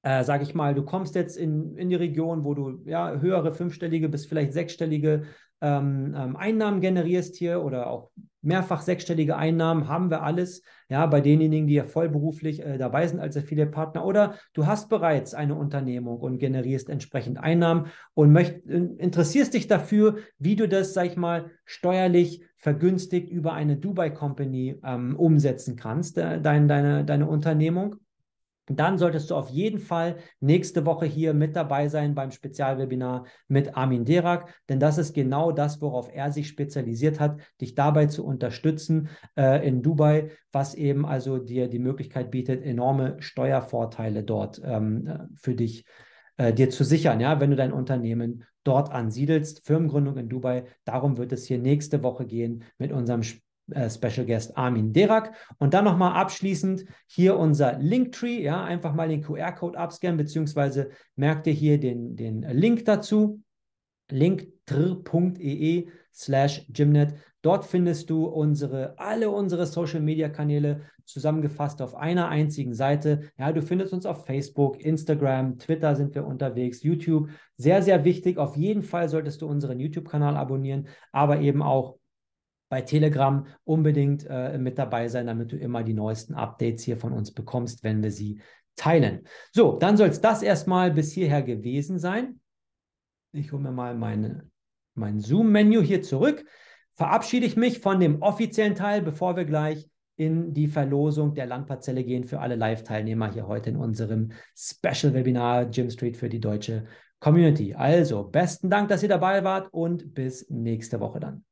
äh, sag ich mal, du kommst jetzt in, in die Region, wo du ja höhere fünfstellige bis vielleicht sechsstellige ähm, ähm, Einnahmen generierst hier oder auch mehrfach sechsstellige Einnahmen, haben wir alles, ja, bei denjenigen, die ja vollberuflich äh, dabei sind als Affiliate-Partner oder du hast bereits eine Unternehmung und generierst entsprechend Einnahmen und möcht, interessierst dich dafür, wie du das, sag ich mal, steuerlich vergünstigt über eine Dubai-Company ähm, umsetzen kannst, äh, dein, deine, deine Unternehmung dann solltest du auf jeden Fall nächste Woche hier mit dabei sein beim Spezialwebinar mit Armin Derak, denn das ist genau das, worauf er sich spezialisiert hat, dich dabei zu unterstützen äh, in Dubai, was eben also dir die Möglichkeit bietet, enorme Steuervorteile dort ähm, äh, für dich äh, dir zu sichern, ja, wenn du dein Unternehmen dort ansiedelst. Firmengründung in Dubai, darum wird es hier nächste Woche gehen mit unserem Spezialwebinar. Äh, Special Guest Armin Derak. Und dann nochmal abschließend hier unser Linktree. Ja, einfach mal den QR-Code abscannen, beziehungsweise merkt ihr hier den, den Link dazu. linktr.ee e slash gymnet. Dort findest du unsere, alle unsere Social Media Kanäle zusammengefasst auf einer einzigen Seite. Ja, du findest uns auf Facebook, Instagram, Twitter sind wir unterwegs, YouTube. Sehr, sehr wichtig. Auf jeden Fall solltest du unseren YouTube-Kanal abonnieren, aber eben auch bei Telegram unbedingt äh, mit dabei sein, damit du immer die neuesten Updates hier von uns bekommst, wenn wir sie teilen. So, dann soll es das erstmal bis hierher gewesen sein. Ich hole mir mal meine, mein Zoom-Menü hier zurück. Verabschiede ich mich von dem offiziellen Teil, bevor wir gleich in die Verlosung der Landparzelle gehen für alle Live-Teilnehmer hier heute in unserem Special-Webinar Jim Street für die deutsche Community. Also, besten Dank, dass ihr dabei wart und bis nächste Woche dann.